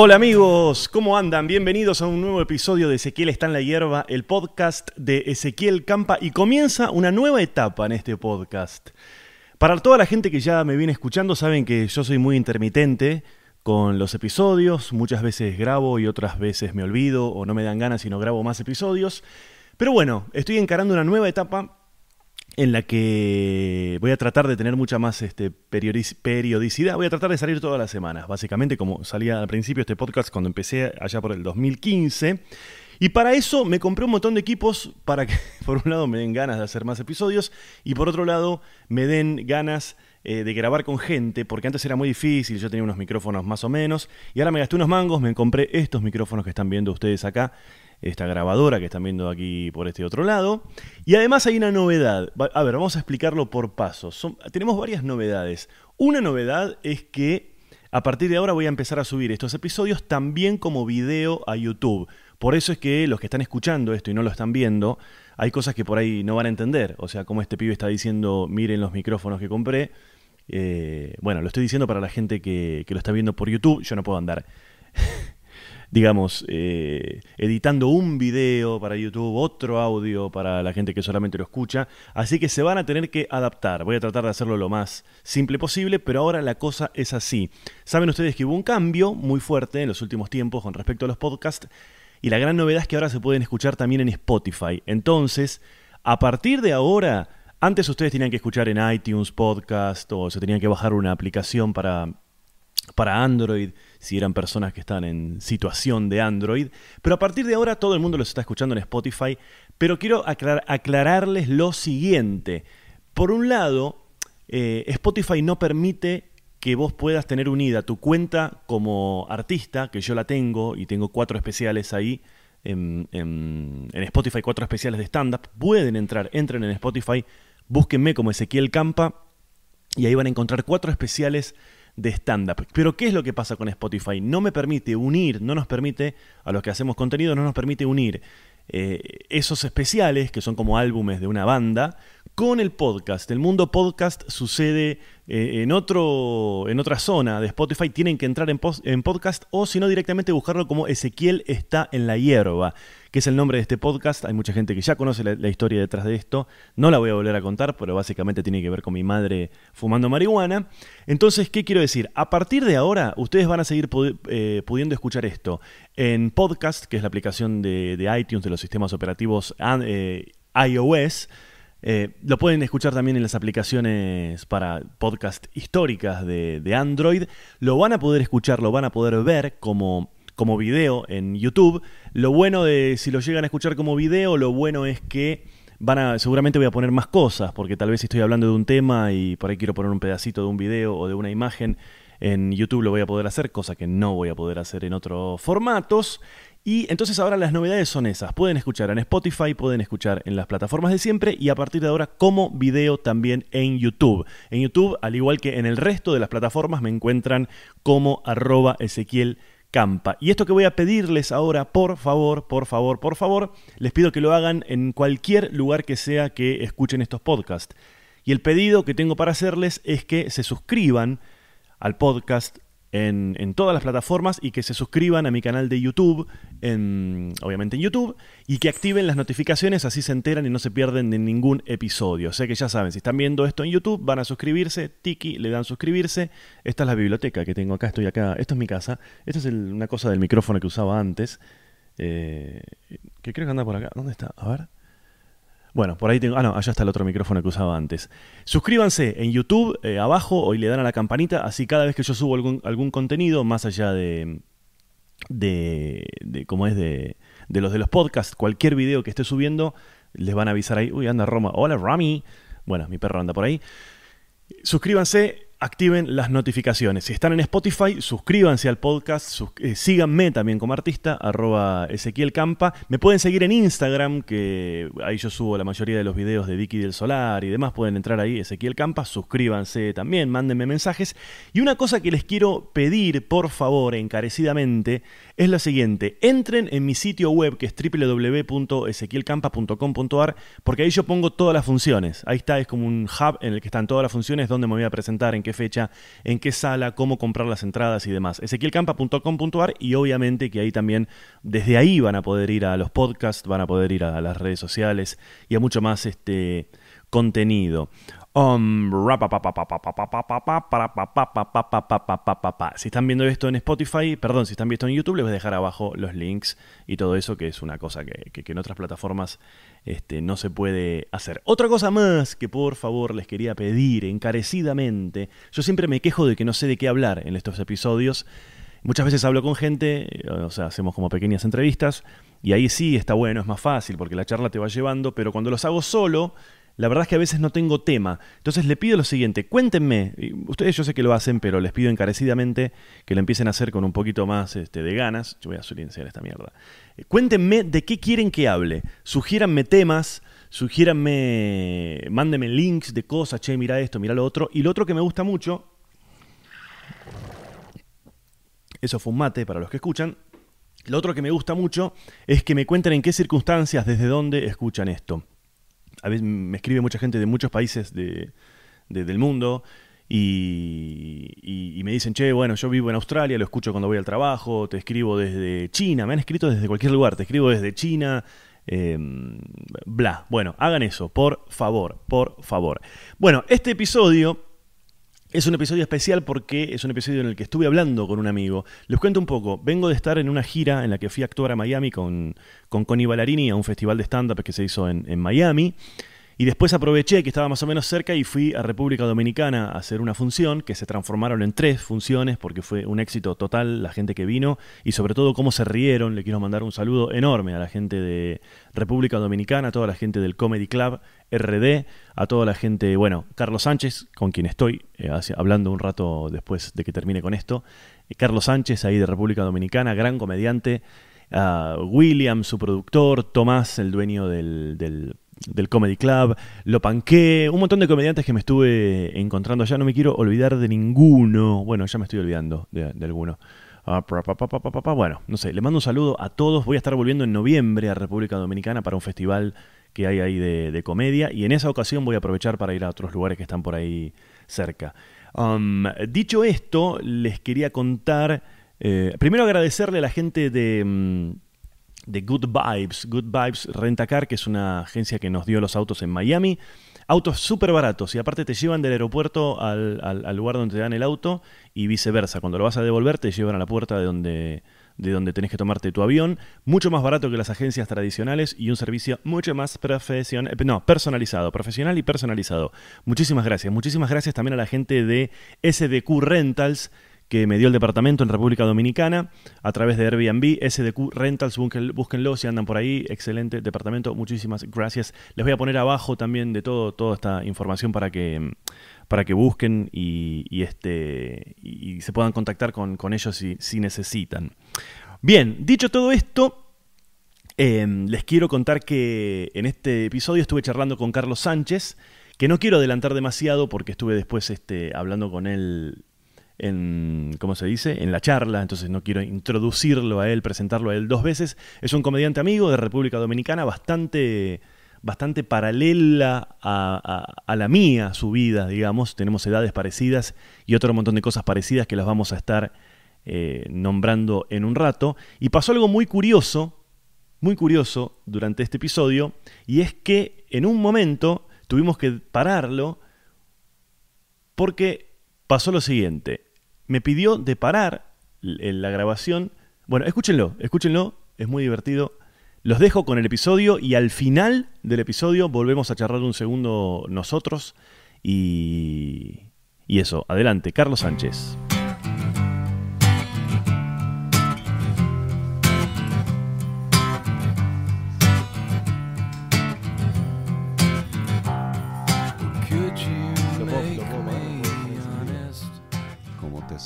Hola amigos, ¿cómo andan? Bienvenidos a un nuevo episodio de Ezequiel está en la hierba, el podcast de Ezequiel Campa y comienza una nueva etapa en este podcast. Para toda la gente que ya me viene escuchando, saben que yo soy muy intermitente con los episodios, muchas veces grabo y otras veces me olvido o no me dan ganas y no grabo más episodios. Pero bueno, estoy encarando una nueva etapa en la que voy a tratar de tener mucha más este, periodicidad. Voy a tratar de salir todas las semanas, básicamente como salía al principio este podcast cuando empecé allá por el 2015. Y para eso me compré un montón de equipos para que, por un lado, me den ganas de hacer más episodios y por otro lado, me den ganas eh, de grabar con gente, porque antes era muy difícil, yo tenía unos micrófonos más o menos, y ahora me gasté unos mangos, me compré estos micrófonos que están viendo ustedes acá, esta grabadora que están viendo aquí por este otro lado. Y además hay una novedad. A ver, vamos a explicarlo por pasos. tenemos varias novedades. Una novedad es que a partir de ahora voy a empezar a subir estos episodios también como video a YouTube. Por eso es que los que están escuchando esto y no lo están viendo, hay cosas que por ahí no van a entender. O sea, como este pibe está diciendo, miren los micrófonos que compré. Eh, bueno, lo estoy diciendo para la gente que lo está viendo por YouTube. Yo no puedo andar digamos, eh, editando un video para YouTube, otro audio para la gente que solamente lo escucha. Así que se van a tener que adaptar. Voy a tratar de hacerlo lo más simple posible, pero ahora la cosa es así. Saben ustedes que hubo un cambio muy fuerte en los últimos tiempos con respecto a los podcasts. Y la gran novedad es que ahora se pueden escuchar también en Spotify. Entonces, a partir de ahora, antes ustedes tenían que escuchar en iTunes podcast o se tenían que bajar una aplicación para para Android, si eran personas que están en situación de Android. Pero a partir de ahora todo el mundo los está escuchando en Spotify. Pero quiero aclararles lo siguiente. Por un lado, eh, Spotify no permite que vos puedas tener unida tu cuenta como artista, que yo la tengo y tengo cuatro especiales ahí. En, en Spotify, cuatro especiales de stand-up. Pueden entrar, entren en Spotify, búsquenme como Ezequiel Campa y ahí van a encontrar cuatro especiales de stand-up. Pero ¿qué es lo que pasa con Spotify? No me permite unir, no nos permite, a los que hacemos contenido, no nos permite unir eh, esos especiales, que son como álbumes de una banda, con el podcast. El mundo podcast sucede eh, en, otro, en otra zona de Spotify, tienen que entrar en, podcast o si no directamente buscarlo como Ezequiel está en la hierba, que es el nombre de este podcast. Hay mucha gente que ya conoce la, historia detrás de esto. No la voy a volver a contar, pero básicamente tiene que ver con mi madre fumando marihuana. Entonces, ¿qué quiero decir? A partir de ahora, ustedes van a seguir eh, pudiendo escuchar esto en podcast, que es la aplicación de, iTunes de los sistemas operativos eh, iOS eh, lo pueden escuchar también en las aplicaciones para podcast históricas de, Android. Lo van a poder escuchar, lo van a poder ver como, como video en YouTube. Lo bueno de si lo llegan a escuchar como video, lo bueno es que van a, seguramente voy a poner más cosas, porque tal vez estoy hablando de un tema y por ahí quiero poner un pedacito de un video o de una imagen. En YouTube lo voy a poder hacer, cosa que no voy a poder hacer en otros formatos. Y entonces ahora las novedades son esas. Pueden escuchar en Spotify, pueden escuchar en las plataformas de siempre y a partir de ahora como video también en YouTube. En YouTube, al igual que en el resto de las plataformas, me encuentran como arroba Ezequiel. Campa. Y esto que voy a pedirles ahora, por favor, por favor, por favor, les pido que lo hagan en cualquier lugar que sea que escuchen estos podcasts. Y el pedido que tengo para hacerles es que se suscriban al podcast en, todas las plataformas y que se suscriban a mi canal de YouTube, en, obviamente en YouTube, y que activen las notificaciones, así se enteran y no se pierden de ningún episodio. O sea que ya saben, si están viendo esto en YouTube, van a suscribirse, tiki, le dan suscribirse. Esta es la biblioteca que tengo acá, estoy acá, esto es mi casa, esta es una cosa del micrófono que usaba antes, eh, que creo que anda por acá, ¿dónde está? A ver. Bueno, por ahí tengo. Ah, no, allá está el otro micrófono que usaba antes. Suscríbanse en YouTube, eh, abajo, y le dan a la campanita, así cada vez que yo subo algún, contenido, más allá de. de. de ¿Cómo es? De, de los de los podcasts, cualquier video que esté subiendo, les van a avisar ahí. Uy, anda Roma. Hola, Rami. Bueno, mi perro anda por ahí. Suscríbanse, activen las notificaciones. Si están en Spotify, suscríbanse al podcast, eh, síganme también como artista, arroba Ezequiel Campa. Me pueden seguir en Instagram, que ahí yo subo la mayoría de los videos de Vicky del Solar y demás. Pueden entrar ahí, Ezequiel Campa, suscríbanse también, mándenme mensajes. Y una cosa que les quiero pedir, por favor, encarecidamente, es la siguiente. Entren en mi sitio web que es www.esequielcampa.com.ar porque ahí yo pongo todas las funciones. Ahí está, es como un hub en el que están todas las funciones, dónde me voy a presentar, en qué fecha, en qué sala, cómo comprar las entradas y demás. Esequielcampa.com.ar y obviamente que ahí también, desde ahí van a poder ir a los podcasts, van a poder ir a las redes sociales y a mucho más este contenido. Si están viendo esto en Spotify, perdón, si están viendo esto en YouTube, les voy a dejar abajo los links y todo eso, que es una cosa que, en otras plataformas no se puede hacer. Otra cosa más que por favor les quería pedir encarecidamente, yo siempre me quejo de que no sé de qué hablar en estos episodios. Muchas veces hablo con gente, o sea, hacemos como pequeñas entrevistas, y ahí sí está bueno, es más fácil, porque la charla te va llevando, pero cuando los hago solo, la verdad es que a veces no tengo tema. Entonces le pido lo siguiente, cuéntenme, ustedes yo sé que lo hacen, pero les pido encarecidamente que lo empiecen a hacer con un poquito más este, de ganas. Yo voy a silenciar esta mierda. Eh, cuéntenme de qué quieren que hable. Sugiéranme temas, sugiéranme, mándenme links de cosas, che, mira esto, mira lo otro. Y lo otro que me gusta mucho, eso fue un mate para los que escuchan. Lo otro que me gusta mucho es que me cuenten en qué circunstancias, desde dónde escuchan esto a veces me escribe mucha gente de muchos países del mundo y, me dicen, che, bueno, yo vivo en Australia, lo escucho cuando voy al trabajo, te escribo desde China, me han escrito desde cualquier lugar, te escribo desde China, em, bla. Bueno, hagan eso, por favor, por favor. Bueno, este episodio es un episodio especial porque es un episodio en el que estuve hablando con un amigo. Les cuento un poco. Vengo de estar en una gira en la que fui a actuar a Miami con, con Connie Ballarini a un festival de stand-up que se hizo en, en Miami. Y después aproveché que estaba más o menos cerca y fui a República Dominicana a hacer una función, que se transformaron en tres funciones porque fue un éxito total la gente que vino y sobre todo cómo se rieron. Le quiero mandar un saludo enorme a la gente de República Dominicana, a toda la gente del Comedy Club RD, a toda la gente, bueno, Carlos Sánchez, con quien estoy eh, hablando un rato después de que termine con esto. Eh, Carlos Sánchez, ahí de República Dominicana, gran comediante. William, su productor, Tomás, el dueño del del Comedy Club, Lo Panqué, un montón de comediantes que me estuve encontrando allá, no me quiero olvidar de ninguno, bueno, ya me estoy olvidando de, alguno. Ah, bueno, no sé, le mando un saludo a todos. Voy a estar volviendo en noviembre a República Dominicana para un festival que hay ahí de, comedia y en esa ocasión voy a aprovechar para ir a otros lugares que están por ahí cerca. Um, dicho esto, les quería contar, eh, primero agradecerle a la gente de, mm, de Good Vibes. Good Vibes Rentacar, que es una agencia que nos dio los autos en Miami. Autos súper baratos y aparte te llevan del aeropuerto al, lugar donde te dan el auto y viceversa. Cuando lo vas a devolver te llevan a la puerta de donde, de donde tenés que tomarte tu avión. Mucho más barato que las agencias tradicionales y un servicio mucho más profesional, eh, no, personalizado, profesional y personalizado. Muchísimas gracias. Muchísimas gracias también a la gente de SDQ Rentals que me dio el departamento en República Dominicana a través de Airbnb, SDQ Rentals, búsquenlo si andan por ahí, excelente departamento, muchísimas gracias. Les voy a poner abajo también de todo, toda esta información para que, para que busquen y, este, y se puedan contactar con, ellos si, si, necesitan. Bien, dicho todo esto, em, les quiero contar que en este episodio estuve charlando con Carlos Sánchez, que no quiero adelantar demasiado porque estuve después este, hablando con él en, ¿cómo se dice?, en la charla, entonces no quiero introducirlo a él, presentarlo a él dos veces. Es un comediante amigo de República Dominicana, bastante, bastante paralela a, la mía, su vida, digamos. Tenemos edades parecidas y otro montón de cosas parecidas que las vamos a estar eh, nombrando en un rato. Y pasó algo muy curioso, muy curioso durante este episodio, y es que en un momento tuvimos que pararlo porque pasó lo siguiente me pidió de parar la grabación. Bueno, escúchenlo, escúchenlo, es muy divertido. Los dejo con el episodio y al final del episodio volvemos a charlar un segundo nosotros y, y eso, adelante, Carlos Sánchez.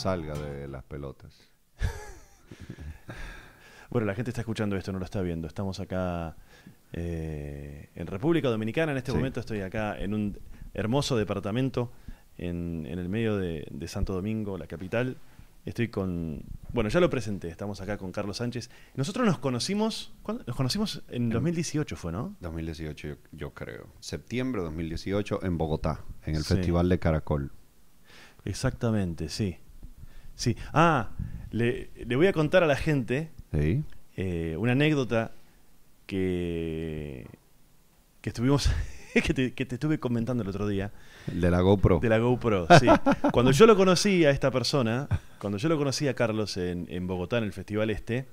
salga de las pelotas. bueno, la gente está escuchando esto, no lo está viendo. Estamos acá eh, en República Dominicana. En este momento estoy acá en un hermoso departamento en, el medio de, Santo Domingo, la capital. Estoy con. Bueno, ya lo presenté, estamos acá con Carlos Sánchez. Nosotros nos conocimos. ¿cuándo? Nos conocimos en 2018, ¿fue, no? 2018, yo, creo. Septiembre de 2018 en Bogotá, en el Festival de Caracol. Exactamente, sí. Sí. Ah, le, voy a contar a la gente eh, una anécdota que, que estuvimos. que, te, estuve comentando el otro día. de la GoPro. De la GoPro, sí. cuando yo lo conocí a esta persona, cuando yo lo conocí a Carlos en Bogotá, en el Festival Este,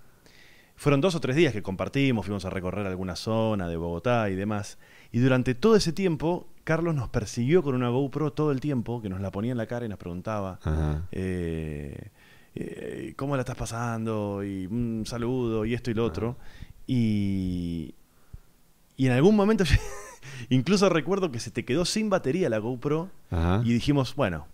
fueron dos o tres días que compartimos, fuimos a recorrer alguna zona de Bogotá y demás. Y durante todo ese tiempo Carlos nos persiguió con una GoPro todo el tiempo, que nos la ponía en la cara y nos preguntaba eh, eh, cómo la estás pasando, y un mm, saludo, y esto y lo otro. Y, y en algún momento, incluso recuerdo que se te quedó sin batería la GoPro, y dijimos, bueno,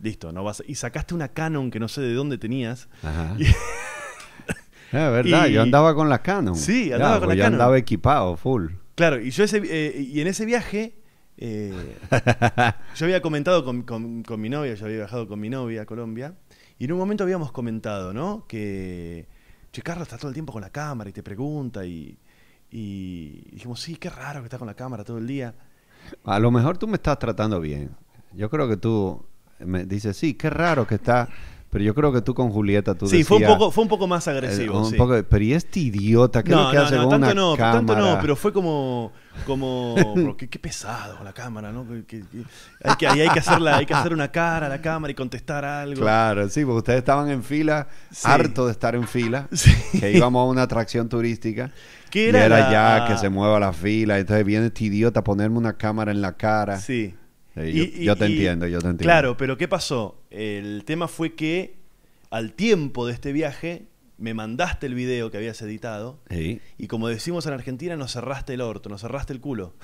listo, no vas y sacaste una Canon que no sé de dónde tenías. Es verdad, yo andaba con la Canon. Sí, andaba con la Canon. andaba equipado, full. Claro, y yo eh, y en ese viaje eh, yo había comentado con, mi novia, yo había viajado con mi novia a Colombia, y en un momento habíamos comentado, ¿no? Que, che, está todo el tiempo con la cámara y te pregunta, y, dijimos, sí, qué raro que está con la cámara todo el día. A lo mejor tú me estás tratando bien. Yo creo que tú me dices, sí, qué raro que está. Pero yo creo que tú con Julieta tú Sí, fue, un poco, fue un poco más agresivo. pero ¿y este idiota? ¿Qué es lo que no, hace con tanto no, tanto no, pero fue como como, qué, pesado la cámara, ¿no? hay que, hay hay que hacer una cara a la cámara y contestar algo. Claro, sí, porque ustedes estaban en fila, harto de estar en fila, que íbamos a una atracción turística. ¿Qué era y era ya que ah. se mueva la fila, entonces viene este idiota a ponerme una cámara en la cara. Sí. Eh, yo, te entiendo, yo te entiendo. Claro, pero ¿qué pasó? El tema fue que al tiempo de este viaje me mandaste el video que habías editado y como decimos en Argentina, nos cerraste el orto, nos cerraste el culo.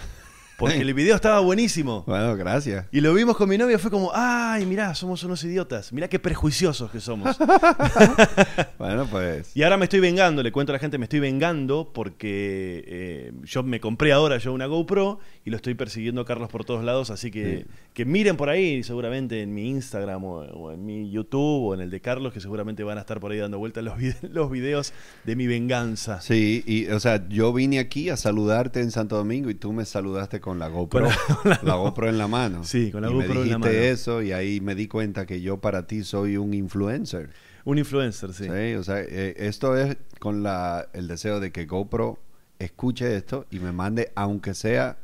Porque el video estaba buenísimo. Bueno, gracias. Y lo vimos con mi novia, fue como, ay, mirá, somos unos idiotas. Mirá qué prejuiciosos que somos. bueno, pues. Y ahora me estoy vengando, le cuento a la gente, me estoy vengando porque eh, yo me compré ahora yo una GoPro y lo estoy persiguiendo a Carlos por todos lados, así que que miren por ahí, seguramente en mi Instagram o, en mi YouTube o en el de Carlos, que seguramente van a estar por ahí dando vueltas los, videos de mi venganza. Sí, y o sea, yo vine aquí a saludarte en Santo Domingo y tú me saludaste con con la GoPro, la, GoPro en la mano. Sí, con la GoPro en la mano. eso y ahí me di cuenta que yo para ti soy un influencer. Un influencer, sí. Sí, o sea, eh, esto es con el deseo de que GoPro escuche esto y me mande, aunque sea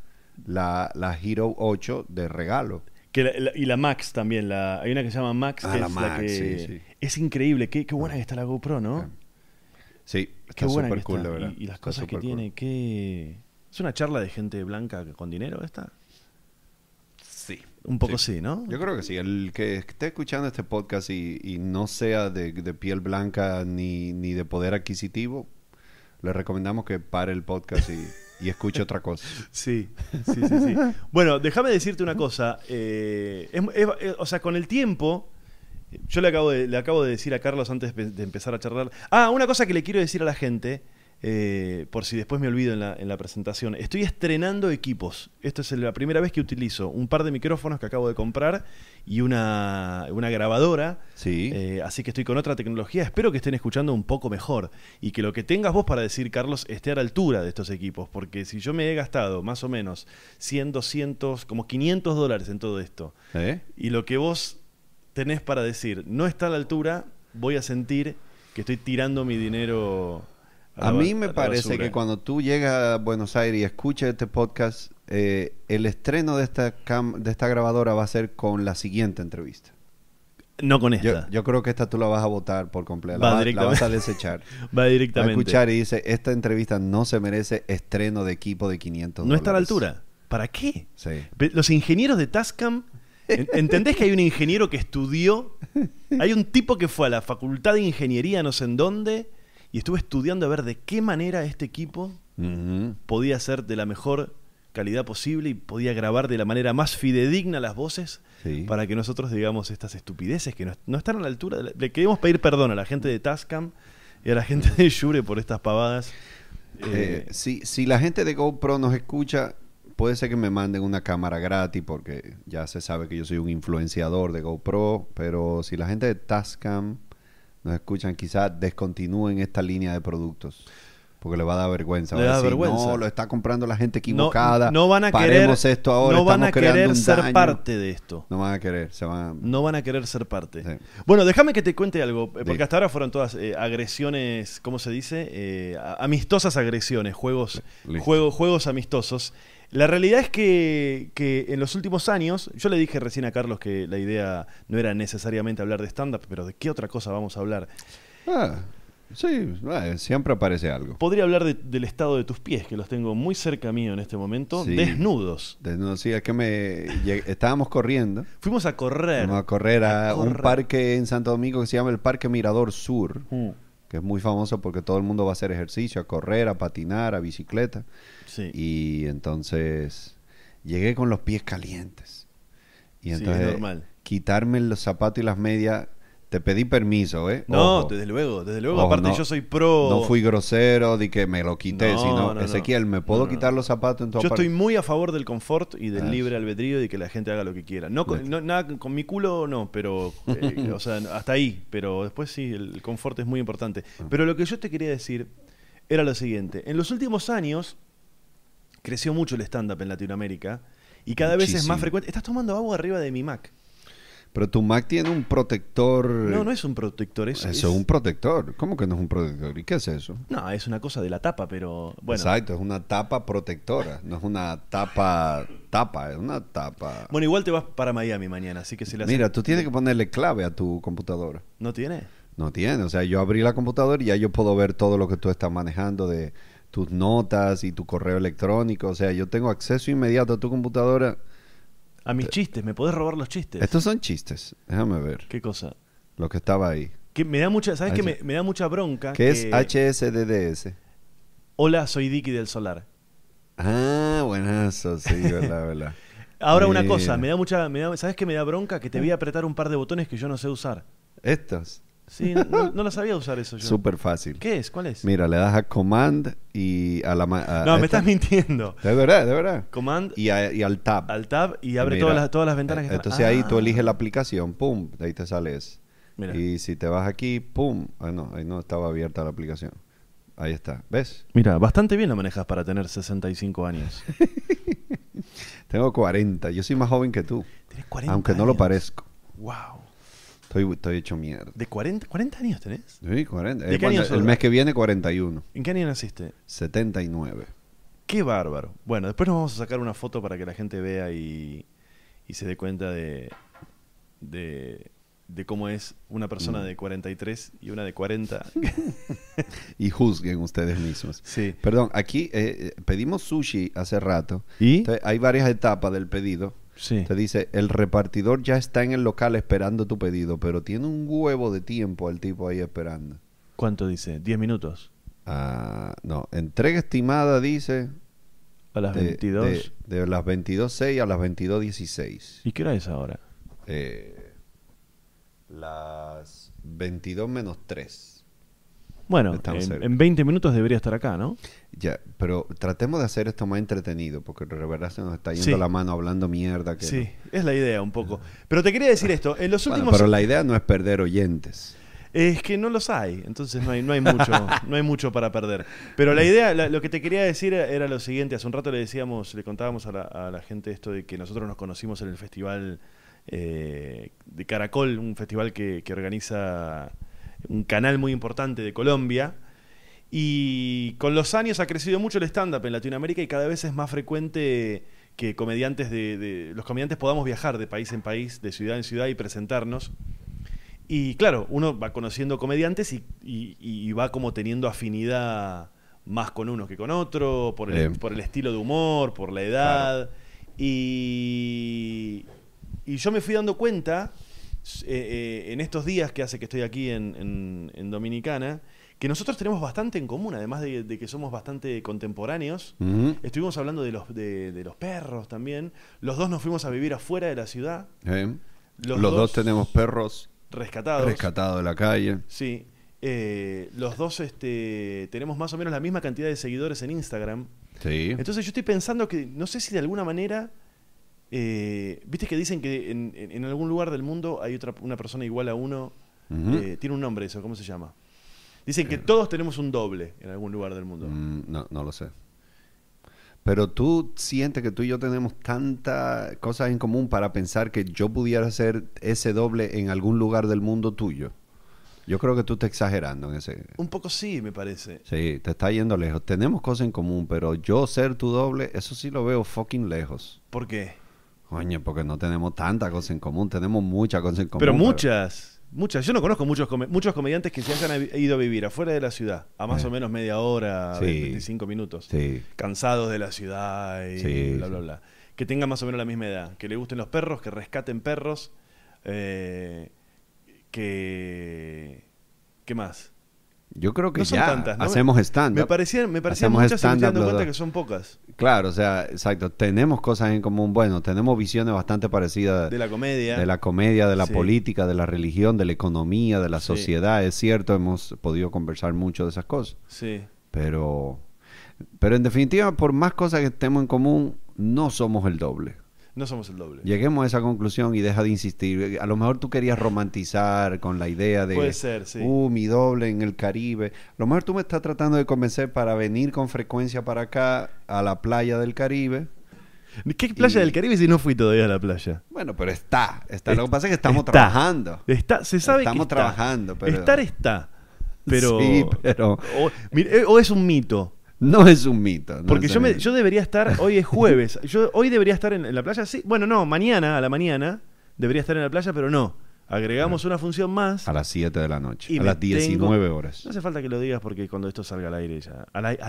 la, la Hero 8 de regalo. y la Max también, hay una que se llama Max, ah, la es Max, que sí, es increíble, qué, buena ah. que está la GoPro, ¿no? Sí, está qué cool, La verdad. Y, las cosas que tiene, qué, ¿Es una charla de gente blanca con dinero esta? Sí. Un poco sí, ¿no? Yo creo que sí. El que esté escuchando este podcast y, no sea de, piel blanca ni, de poder adquisitivo, le recomendamos que pare el podcast y... y escuche otra cosa. Sí, sí, sí, sí. bueno, déjame decirte una cosa. Eh, eh, o sea, con el tiempo, yo le acabo, le acabo de decir a Carlos antes de empezar a charlar. Ah, una cosa que le quiero decir a la gente eh, por si después me olvido en la, presentación. Estoy estrenando equipos. Esta es la primera vez que utilizo un par de micrófonos que acabo de comprar y una, grabadora. Sí. Eh, así que estoy con otra tecnología. Espero que estén escuchando un poco mejor y que lo que tengas vos para decir, Carlos, esté a la altura de estos equipos. Porque si yo me he gastado más o menos 100, 200, como 500 dólares en todo esto ¿Eh? y lo que vos tenés para decir no está a la altura, voy a sentir que estoy tirando mi dinero a, mí me parece que cuando tú llegas a Buenos Aires y escuchas este podcast, eh, el estreno de esta, grabadora va a ser con la siguiente entrevista. No con esta. Yo, creo que esta tú la vas a votar por completo. Va la, la, vas a desechar. Va directamente. Va a escuchar y dice, esta entrevista no se merece estreno de equipo de 500 No está a la altura. ¿Para qué? Sí. Los ingenieros de Tascam... ¿Entendés que hay un ingeniero que estudió? Hay un tipo que fue a la facultad de ingeniería no sé en dónde y estuve estudiando a ver de qué manera este equipo podía ser de la mejor calidad posible y podía grabar de la manera más fidedigna las voces para que nosotros digamos estas estupideces que no, están a la altura. le queremos pedir perdón a la gente de Tascam y a la gente de Yure por estas pavadas. Eh, eh, si, si la gente de GoPro nos escucha, puede ser que me manden una cámara gratis porque ya se sabe que yo soy un influenciador de GoPro, pero si la gente de Tascam nos escuchan, quizás descontinúen esta línea de productos. Porque le va a dar vergüenza. va vergüenza. No, lo está comprando la gente equivocada. No, van a querer. esto No van a querer ser parte de esto. No van a querer. Se van No van a querer ser parte. Bueno, déjame que te cuente algo. Eh, porque hasta ahora fueron todas eh, agresiones, ¿cómo se dice? Eh, amistosas agresiones, juegos, juegos amistosos. La realidad es que, en los últimos años, yo le dije recién a Carlos que la idea no era necesariamente hablar de stand-up, pero ¿de qué otra cosa vamos a hablar? Ah, sí, ah, siempre aparece algo. Podría hablar del estado de tus pies, que los tengo muy cerca mío en este momento, desnudos. Desnudos, sí, es que me, estábamos corriendo. Fuimos a correr. Fuimos a correr a, un parque en Santo Domingo que se llama el Parque Mirador Sur, mm. que es muy famoso porque todo el mundo va a hacer ejercicio, a correr, a patinar, a bicicleta. Y entonces llegué con los pies calientes. Y entonces quitarme los zapatos y las medias te pedí permiso, ¿eh? No, desde luego, desde luego. Aparte, yo soy pro. No fui grosero, de que me lo quité, sino, Ezequiel, ¿me puedo quitar los zapatos en tu Yo estoy muy a favor del confort y del ah, libre albedrío y que la gente haga lo que quiera. No, con, nada, con mi culo no, pero. Eh, o sea, hasta ahí. Pero después sí, el confort es muy importante. Ah. Pero lo que yo te quería decir era lo siguiente. En los últimos años, creció mucho el stand-up en Latinoamérica y cada vez es más frecuente. Estás tomando agua arriba de mi Mac. Pero tu Mac tiene un protector. No, no es un protector. Eso, eso es un protector. ¿Cómo que no es un protector? ¿Y qué es eso? No, es una cosa de la tapa, pero bueno. Exacto, es una tapa protectora. No es una tapa. Tapa, es una tapa. Bueno, igual te vas para Miami mañana, así que si la. Mira, tú tienes que ponerle clave a tu computadora. ¿No tiene? No tiene. O sea, yo abrí la computadora y ya yo puedo ver todo lo que tú estás manejando de tus notas y tu correo electrónico. O sea, yo tengo acceso inmediato a tu computadora. A mis chistes, me podés robar los chistes. Estos son chistes, déjame ver. ¿Qué cosa? Lo que estaba ahí. Que me da mucha, ¿sabes que me, da mucha bronca? ¿Qué que... es HSDDS? Hola, soy Dicky del Solar. Ah, buenazo, sí, verdad, Ahora una cosa, me da mucha, me ¿sabes qué me da bronca? Que te voy a apretar un par de botones que yo no sé usar. ¿Estos? Sí, no, no, la sabía usar eso yo. Súper fácil. ¿Qué es? ¿Cuál es? Mira, le das a Command y a la... no, me estás mintiendo. De verdad, de verdad. Command... Y, al Tab. Al Tab y abre todas, las, todas las ventanas Entonces ahí tú ah. eliges la aplicación, pum, de ahí te sales. Mira. Y si te vas aquí, pum. Ah, no, ahí no estaba abierta la aplicación. Ahí está, ¿ves? Mira, bastante bien lo manejas para tener 65 años. Tengo 40, yo soy más joven que tú. Tienes 40 Aunque no lo parezco. Wow. Estoy, hecho mierda. ¿De 40, 40 años tenés? Sí, 40. ¿De eh, el mes que viene, 41. ¿En qué año naciste? 79. Qué bárbaro. Bueno, después nos vamos a sacar una foto para que la gente vea y, y se dé cuenta de, de, cómo es una persona mm. de 43 y una de 40. y juzguen ustedes mismos. Sí. Perdón, aquí eh, eh, pedimos sushi hace rato. ¿Y? hay varias etapas del pedido. Sí. Te dice, el repartidor ya está en el local esperando tu pedido, pero tiene un huevo de tiempo el tipo ahí esperando. ¿Cuánto dice? ¿10 minutos? Ah, no, entrega estimada dice... A las 22. De, las 22.06 a las 22.16. ¿Y qué hora es ahora? Eh, las 22 menos 3. Bueno, en, 20 minutos debería estar acá, ¿no? Ya, pero tratemos de hacer esto más entretenido, porque de verdad se nos está yendo la mano hablando mierda. sí, es la idea un poco. Pero te quería decir esto, en los últimos... pero la idea no es perder oyentes. Es que no los hay, entonces no hay, no hay mucho, no hay mucho para perder. Pero la idea, lo que te quería decir era lo siguiente, hace un rato le decíamos, le contábamos a la, gente esto de que nosotros nos conocimos en el festival eh, de Caracol, un festival que organiza un canal muy importante de Colombia. Y con los años ha crecido mucho el stand-up en Latinoamérica y cada vez es más frecuente que comediantes de, los comediantes podamos viajar de país en país, de ciudad en ciudad y presentarnos. Y claro, uno va conociendo comediantes y, va como teniendo afinidad más con uno que con otro, por el, estilo de humor, por la edad. Y, y yo me fui dando cuenta eh, eh, en estos días que hace que estoy aquí en, Dominicana, que nosotros tenemos bastante en común, además de, que somos bastante contemporáneos. Estuvimos hablando de los, de, los perros también. Los dos nos fuimos a vivir afuera de la ciudad. Los, dos, tenemos perros rescatados. de la calle. Sí. Eh, los dos este, tenemos más o menos la misma cantidad de seguidores en Instagram. Entonces yo estoy pensando que no sé si de alguna manera eh, viste que dicen que en, algún lugar del mundo hay otra, una persona igual a uno. Eh, tiene un nombre eso, ¿cómo se llama? Dicen que eh. todos tenemos un doble en algún lugar del mundo. Mm, no, no lo sé. Pero tú sientes que tú y yo tenemos tantas cosas en común para pensar que yo pudiera ser ese doble en algún lugar del mundo tuyo. Yo creo que tú estás exagerando en ese. Un poco sí, me parece. Sí, te está yendo lejos. Tenemos cosas en común, pero yo ser tu doble, eso sí lo veo fucking lejos. ¿Por qué? porque no tenemos tanta cosa en común, tenemos muchas cosas en común. Pero muchas, muchas. Yo no conozco muchos, muchos comediantes que se hayan ido a vivir afuera de la ciudad, a más eh. o menos media hora, 25 minutos, cansados de la ciudad y bla, bla, bla. Que tengan más o menos la misma edad, que le gusten los perros, que rescaten perros, eh, que... ¿Qué más? Yo creo que ya hacemos stand Me parecían, me muchas me dando cuenta que son pocas. Claro, o sea, exacto. Tenemos cosas en común. Bueno, tenemos visiones bastante parecidas. De la comedia. De la comedia, de la política, de la religión, de la economía, de la sociedad. Es cierto, hemos podido conversar mucho de esas cosas. Sí. Pero, pero en definitiva, por más cosas que estemos en común, no somos el doble. No somos el doble. Lleguemos a esa conclusión y deja de insistir. A lo mejor tú querías romantizar con la idea de... Puede ser, sí. Uh, mi doble en el Caribe. A lo mejor tú me estás tratando de convencer para venir con frecuencia para acá, a la playa del Caribe. ¿Qué playa del Caribe si no fui todavía a la playa? Bueno, pero está. está. lo que pasa es que estamos trabajando. Está, se sabe estamos que Estamos trabajando. Estar está. Pero, sí, pero... Eh, o es un mito. No es un mito. Porque yo, me, yo debería estar, hoy es jueves, yo hoy debería estar en, la playa, sí. Bueno, no, mañana, a la mañana, debería estar en la playa, pero no. Agregamos una función más. A las 7 de la noche. a las 19 horas. No hace falta que lo digas porque cuando esto salga al aire ya. Al, aire.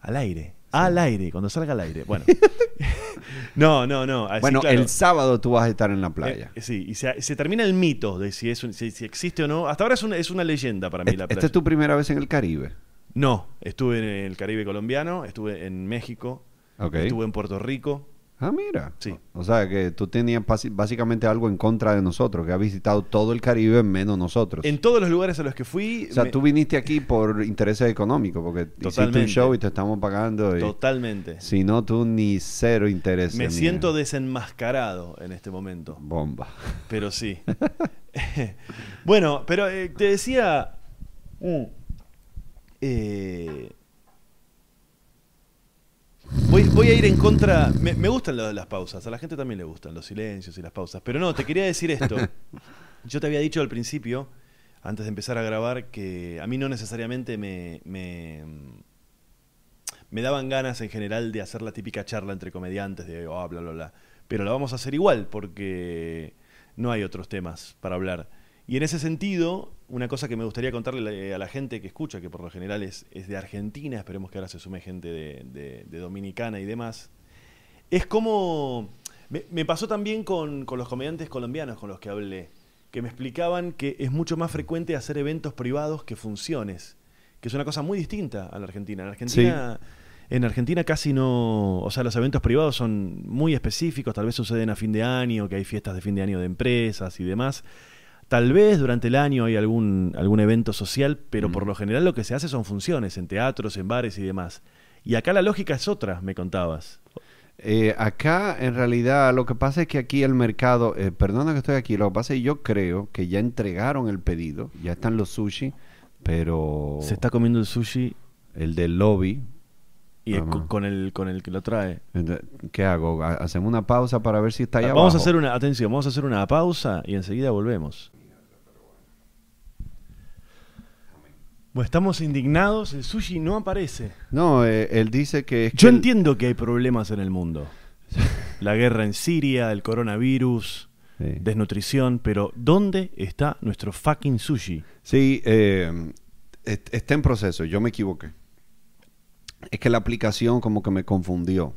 Al aire. Al aire. Cuando salga al aire. Bueno. no, no, no. bueno, el sábado tú vas a estar en la playa. Eh, sí, y se, termina el mito de si, es un, si, existe o no. Hasta ahora es una, es una leyenda para mí la playa. Esta es tu primera vez en el Caribe. No, estuve en el Caribe colombiano, estuve en México, estuve en Puerto Rico. Ah, mira. Sí. O, sea, que tú tenías básicamente algo en contra de nosotros, que has visitado todo el Caribe menos nosotros. En todos los lugares a los que fui... O sea, tú viniste aquí por intereses económicos, porque hiciste un show y te estamos pagando. Totalmente. Si no, tú ni cero interés. Me siento desenmascarado en este momento. Bomba. Pero sí. bueno, pero eh, te decía... Uh, eh, voy, voy, a ir en contra. Me, gustan las, pausas, a la gente también le gustan los silencios y las pausas. Pero no, te quería decir esto. Yo te había dicho al principio, antes de empezar a grabar, que a mí no necesariamente me, me daban ganas en general de hacer la típica charla entre comediantes de oh, bla bla bla. Pero la vamos a hacer igual porque no hay otros temas para hablar. Y en ese sentido, una cosa que me gustaría contarle eh, a la gente que escucha, que por lo general es, es de Argentina, esperemos que ahora se sume gente de, Dominicana y demás, es como... Me, pasó también con, los comediantes colombianos con los que hablé, que me explicaban que es mucho más frecuente hacer eventos privados que funciones, que es una cosa muy distinta a la Argentina. En Argentina... En Argentina casi no, o sea, los eventos privados son muy específicos, tal vez suceden a fin de año, que hay fiestas de fin de año de empresas y demás, Tal vez durante el año hay algún, algún evento social, pero por lo general lo que se hace son funciones en teatros, en bares y demás. Y acá la lógica es otra, me contabas. Eh, acá en realidad lo que pasa es que aquí el mercado, eh, perdona que estoy aquí, lo que pasa es que yo creo que ya entregaron el pedido, ya están los sushi, pero... Se está comiendo el sushi. El del lobby, y con, el, con el que lo trae. ¿Qué hago? ¿Hacemos una pausa para ver si está ya ah, Vamos a hacer una, atención, vamos a hacer una pausa y enseguida volvemos. Bueno, estamos indignados, el sushi no aparece. No, eh, él dice que... Yo entiendo que hay problemas en el mundo. La guerra en Siria, el coronavirus, desnutrición, pero ¿dónde está nuestro fucking sushi? Sí, eh, está en proceso, yo me equivoqué. Es que la aplicación como que me confundió,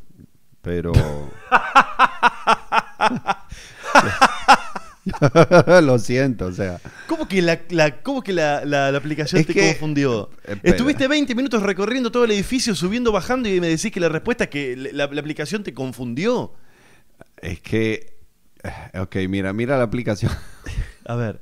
pero... Lo siento, o sea. ¿Cómo que la, que la, aplicación te confundió? Eh, eh, Estuviste 20 minutos recorriendo todo el edificio, subiendo, bajando, y me decís que la respuesta es que la, aplicación te confundió. Es que. Eh, ok, mira, mira la aplicación. a ver.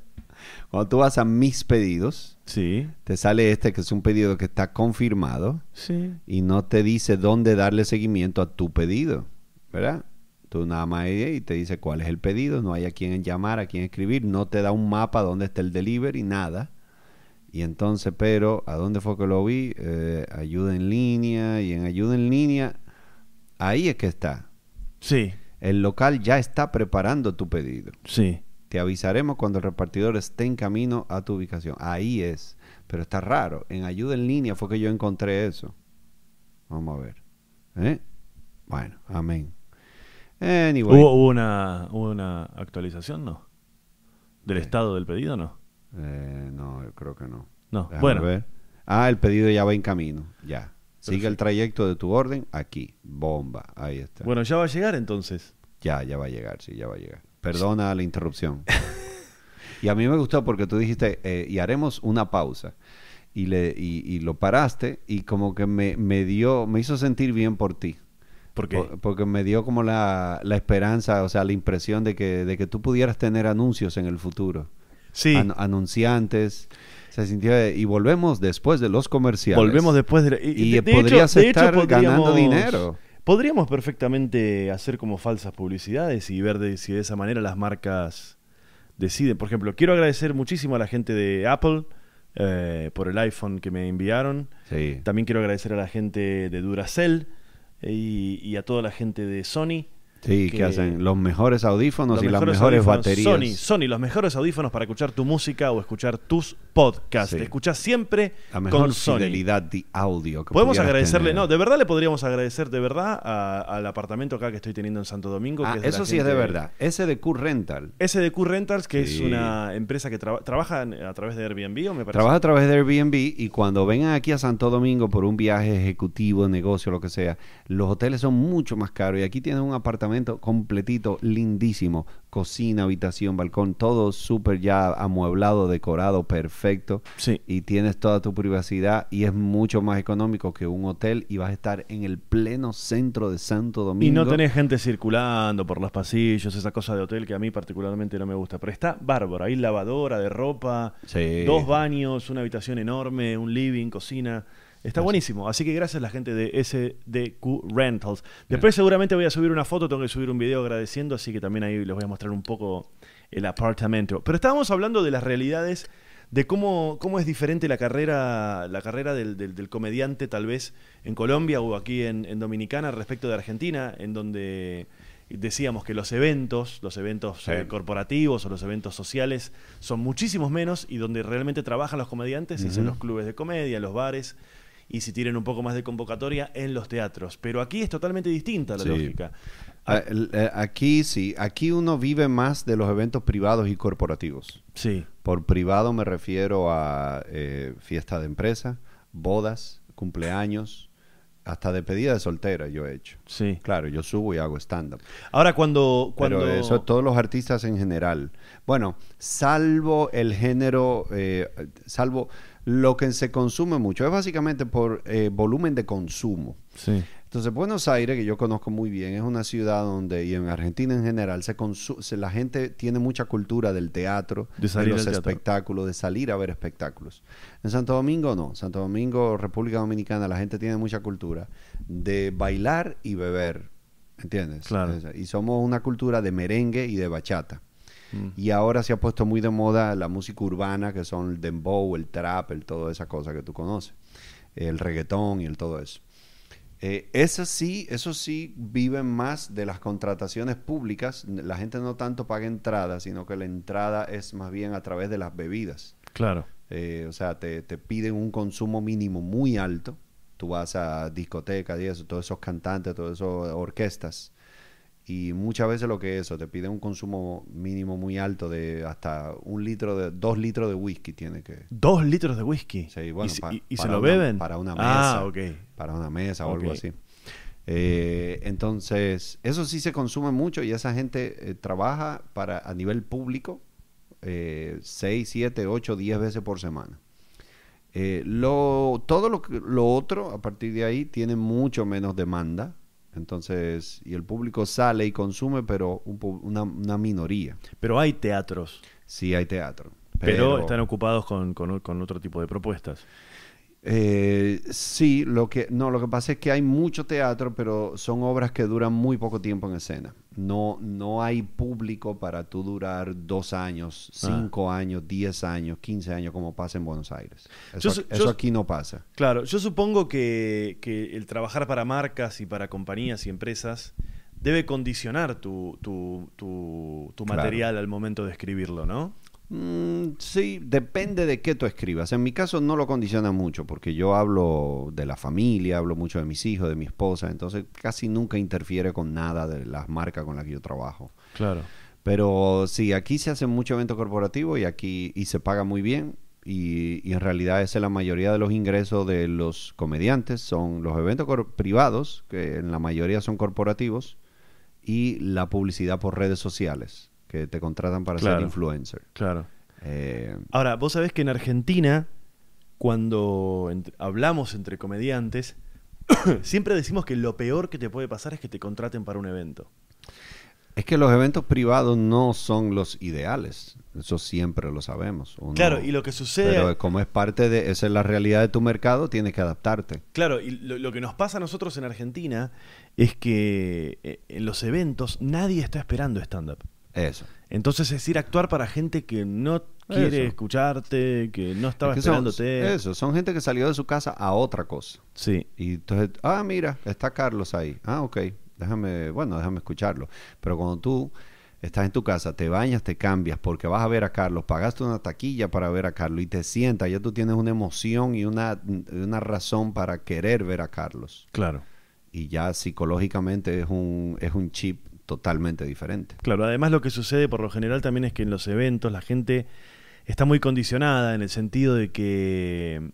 Cuando tú vas a mis pedidos, te sale este que es un pedido que está confirmado. Sí. Y no te dice dónde darle seguimiento a tu pedido, ¿verdad? Tú nada más y te dice cuál es el pedido, no hay a quién llamar, a quién escribir, no te da un mapa dónde está el delivery, nada. Y entonces, pero, ¿a dónde fue que lo vi? Eh, ayuda en línea y en ayuda en línea, ahí es que está. Sí. El local ya está preparando tu pedido. Sí. Te avisaremos cuando el repartidor esté en camino a tu ubicación. Ahí es. Pero está raro. En ayuda en línea fue que yo encontré eso. Vamos a ver. ¿Eh? Bueno, amén. ¿Hubo una, una actualización, no? ¿Del estado del pedido, no? Eh, no, yo creo que no. No, Déjame bueno. Ver. Ah, el pedido ya va en camino, ya. Sigue el trayecto de tu orden aquí. Bomba, ahí está. Bueno, ya va a llegar entonces. Ya, ya va a llegar, sí, ya va a llegar. Perdona la interrupción. y a mí me gustó porque tú dijiste, eh, y haremos una pausa. Y, le, y, lo paraste y como que me, dio, me hizo sentir bien por ti. ¿Por qué? porque me dio como la, esperanza, o sea, la impresión de que, de que tú pudieras tener anuncios en el futuro. Sí. anunciantes. Se sintió, y volvemos después de los comerciales. Volvemos después de... Y, y podrías estar ganando dinero. Podríamos perfectamente hacer como falsas publicidades y ver de, si de esa manera las marcas deciden. Por ejemplo, quiero agradecer muchísimo a la gente de Apple eh, por el iPhone que me enviaron. También quiero agradecer a la gente de Duracell eh, y a toda la gente de Sony Sí, que, hacen los mejores audífonos y las mejores baterías. Sony, Sony, los mejores audífonos para escuchar tu música o escuchar tus podcasts. Te escuchas siempre con fidelidad de audio. podemos agradecerle, no, de verdad le podríamos agradecer de verdad al apartamento acá que estoy teniendo en Santo Domingo. Ah, eso sí es de verdad. SDQ Rental. SDQ Rentals, que es una empresa que trabaja a través de Airbnb, ¿o me parece? Trabaja a través de Airbnb y cuando vengan aquí a Santo Domingo por un viaje ejecutivo, negocio, lo que sea, los hoteles son mucho más caros y aquí tienen un apartamento completito, lindísimo. Cocina, habitación, balcón, todo súper ya amueblado, decorado, perfecto. Sí. Y tienes toda tu privacidad y es mucho más económico que un hotel y vas a estar en el pleno centro de Santo Domingo. Y no tenés gente circulando por los pasillos, esa cosa de hotel que a mí particularmente no me gusta. Pero está bárbaro. Hay lavadora de ropa, dos baños, una habitación enorme, un living, cocina. Está buenísimo. Así que gracias a la gente de SDQ Rentals. Después seguramente voy a subir una foto, tengo que subir un video agradeciendo, así que también ahí les voy a mostrar un poco el apartamento. Pero estábamos hablando de las realidades, de cómo, cómo es diferente la carrera, la carrera del, comediante tal vez en Colombia o aquí en, Dominicana respecto de Argentina, en donde decíamos que los eventos, los eventos eh, corporativos o los eventos sociales son muchísimos menos y donde realmente trabajan los comediantes en los clubes de comedia, los bares y si tienen un poco más de convocatoria en los teatros. Pero aquí es totalmente distinta la lógica. Ah, eh, aquí sí, aquí uno vive más de los eventos privados y corporativos. Sí. Por privado me refiero a eh, de empresa, bodas, cumpleaños, hasta despedidas de soltera yo he hecho. Sí. Claro, yo subo y hago stand-up. Ahora, cuando, cuando... Pero eso todos los artistas en general. Bueno, salvo el género, eh, salvo lo que se consume mucho es básicamente por eh, volumen de consumo. Sí. Entonces, Buenos Aires, que yo conozco muy bien, es una ciudad donde, y en Argentina en general, se, la gente tiene mucha cultura del teatro, de, los espectáculos, de salir a ver espectáculos. En Santo Domingo no. Santo Domingo, República Dominicana, la gente tiene mucha cultura de bailar y beber. ¿Entiendes? Claro. Y somos una cultura de merengue y de bachata. Y ahora se ha puesto muy de moda la música urbana, que son el dembow, el trap, el todo esa cosa que tú conoces. El reggaetón y el todo eso. Eh, eso sí, eso sí viven más de las contrataciones públicas. La gente no tanto paga entrada, sino que la entrada es más bien a través de las bebidas. Claro. Eh, o sea, te, te, piden un consumo mínimo muy alto. Tú vas a discotecas y eso, todos esos cantantes, todas esas orquestas y muchas veces lo que es eso, te pide un consumo mínimo muy alto de hasta un litro de, dos litros de whisky tiene que. ¿Dos litros de whisky? Sí, bueno, ¿Y, se lo beben? Para una ah, mesa. Para una mesa o algo así. Eh, entonces, eso sí se consume mucho y esa gente eh, trabaja para a nivel público eh, seis 6, ocho diez veces por semana. todo lo, lo otro a partir de ahí tiene mucho menos demanda entonces, y el público sale y consume, pero una, minoría. Pero hay teatros. Sí, hay teatro. Pero, están ocupados con, con, otro tipo de propuestas. Eh, sí, lo que, no, lo que pasa es que hay mucho teatro, pero son obras que duran muy poco tiempo en escena. No, no hay público para tú durar dos años, ah. cinco años, diez años, quince años, como pasa en Buenos Aires. Eso, aquí no pasa. Claro, yo supongo que, el trabajar para marcas y para compañías y empresas debe condicionar tu, tu, tu, material al momento de escribirlo, ¿no? Mm, sí, depende de qué tú escribas. En mi caso no lo condiciona mucho porque yo hablo de la familia, hablo mucho de mis hijos, de mi esposa, entonces casi nunca interfiere con nada de las marcas con las que yo trabajo. Claro. Pero sí, aquí se hace mucho evento corporativo y aquí y se paga muy bien. Y, y en realidad esa es la mayoría de los ingresos de los comediantes, son los eventos privados, que en la mayoría son corporativos, y la publicidad por redes sociales te contratan para ser influencer. Claro. Eh, Ahora, vos sabés que en Argentina, cuando hablamos entre comediantes, siempre decimos que lo peor que te puede pasar es que te contraten para un evento. Es que los eventos privados no son los ideales, eso siempre lo sabemos. claro, y lo que sucede... Pero como es parte de, esa es la realidad de tu mercado, tienes que adaptarte. Claro, y lo que nos pasa a nosotros en Argentina es que eh, en los eventos nadie está esperando stand-up. Eso. Entonces es ir a actuar para gente que no quiere escucharte, que no estaba esperándote. eso, son gente que salió de su casa a otra cosa. Sí. Y entonces, ah, mira, está Carlos ahí. Ah, ok, déjame, bueno, déjame escucharlo. Pero cuando tú estás en tu casa, te bañas, te cambias porque vas a ver a Carlos, pagaste una taquilla para ver a Carlos y te sientas, ya tú tienes una emoción y una, una razón para querer ver a Carlos. Claro. Y ya psicológicamente es un, es un chip totalmente diferente. Claro, además lo que sucede por lo general también es que en los eventos la gente está muy condicionada en el sentido de que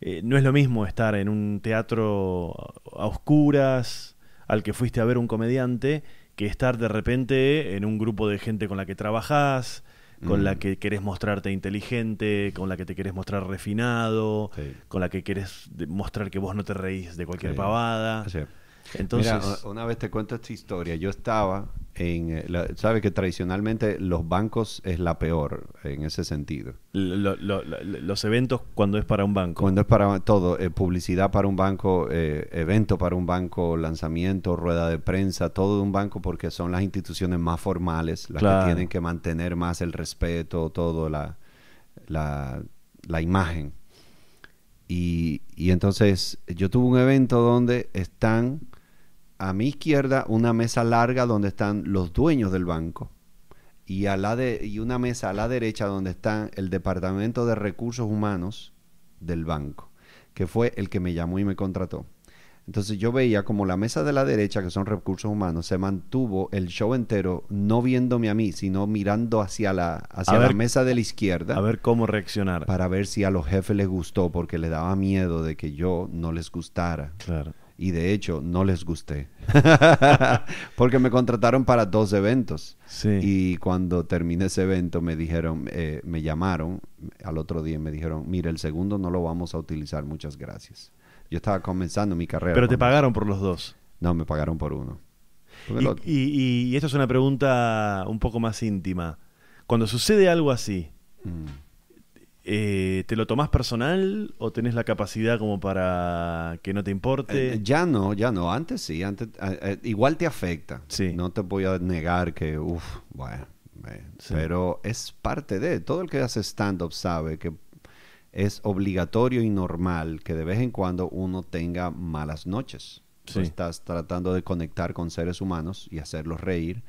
eh, no es lo mismo estar en un teatro a oscuras al que fuiste a ver un comediante que estar de repente en un grupo de gente con la que trabajás, con la mm. que querés mostrarte inteligente, con la que te querés mostrar refinado, con la que querés mostrar que vos no te reís de cualquier pavada. Entonces, una vez te cuento esta historia. Yo estaba en. Eh, Sabes que tradicionalmente los bancos es la peor en ese sentido. los eventos cuando es para un banco. Cuando es para todo. Eh, publicidad para un banco, eh, evento para un banco, lanzamiento, rueda de prensa, todo de un banco porque son las instituciones más formales, las que tienen que mantener más el respeto, todo, la, la, la imagen. Y, y entonces yo tuve un evento donde están a mi izquierda una mesa larga donde están los dueños del banco y, a la una mesa a la derecha donde está el Departamento de Recursos Humanos del banco, que fue el que me llamó y me contrató. Entonces yo veía como la mesa de la derecha, que son recursos humanos, se mantuvo el show entero no viéndome a mí, sino mirando hacia la, la mesa de la izquierda. A ver cómo reaccionar. Para ver si a los jefes les gustó, porque les daba miedo de que yo no les gustara. Claro y de hecho no les gusté. Porque me contrataron para dos eventos. Sí. Y cuando terminé ese evento me dijeron, eh, me llamaron al otro día y me dijeron, mira, el segundo no lo vamos a utilizar, muchas gracias. Yo estaba comenzando mi carrera. Pero te pagaron por los dos. No, me pagaron por uno. y, Y, esto es una pregunta un poco más íntima. Cuando sucede algo así, mm. Eh, ¿Te lo tomás personal o tenés la capacidad como para que no te importe? Eh, ya no, ya no. Antes sí, antes, igual te afecta. No te voy a negar que, uff, bueno. Eh, pero es parte de, todo el que hace stand-up sabe que es obligatorio y normal que de vez en cuando uno tenga malas noches. estás tratando de conectar con seres humanos y hacerlos reír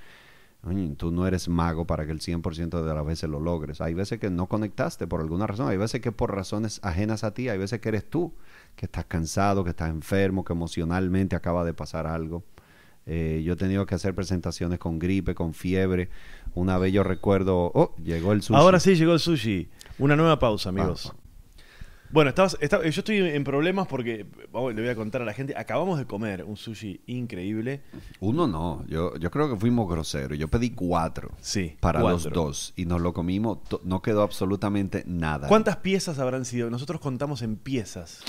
Tú no eres mago para que el 100% de las veces lo logres. Hay veces que no conectaste por alguna razón, hay veces que por razones ajenas a ti, hay veces que eres tú, que estás cansado, que estás enfermo, que emocionalmente acaba de pasar algo. Eh, yo he tenido que hacer presentaciones con gripe, con fiebre. Una vez yo recuerdo, oh, llegó el sushi. Ahora sí llegó el sushi. Una nueva pausa, amigos. Bueno, yo estoy en problemas porque, le voy a contar a la gente, acabamos de comer un sushi increíble. Uno no, yo, creo que fuimos groseros. Yo pedí cuatro para los dos y nos lo comimos, no quedó absolutamente nada. ¿Cuántas piezas habrán sido? Nosotros contamos en piezas.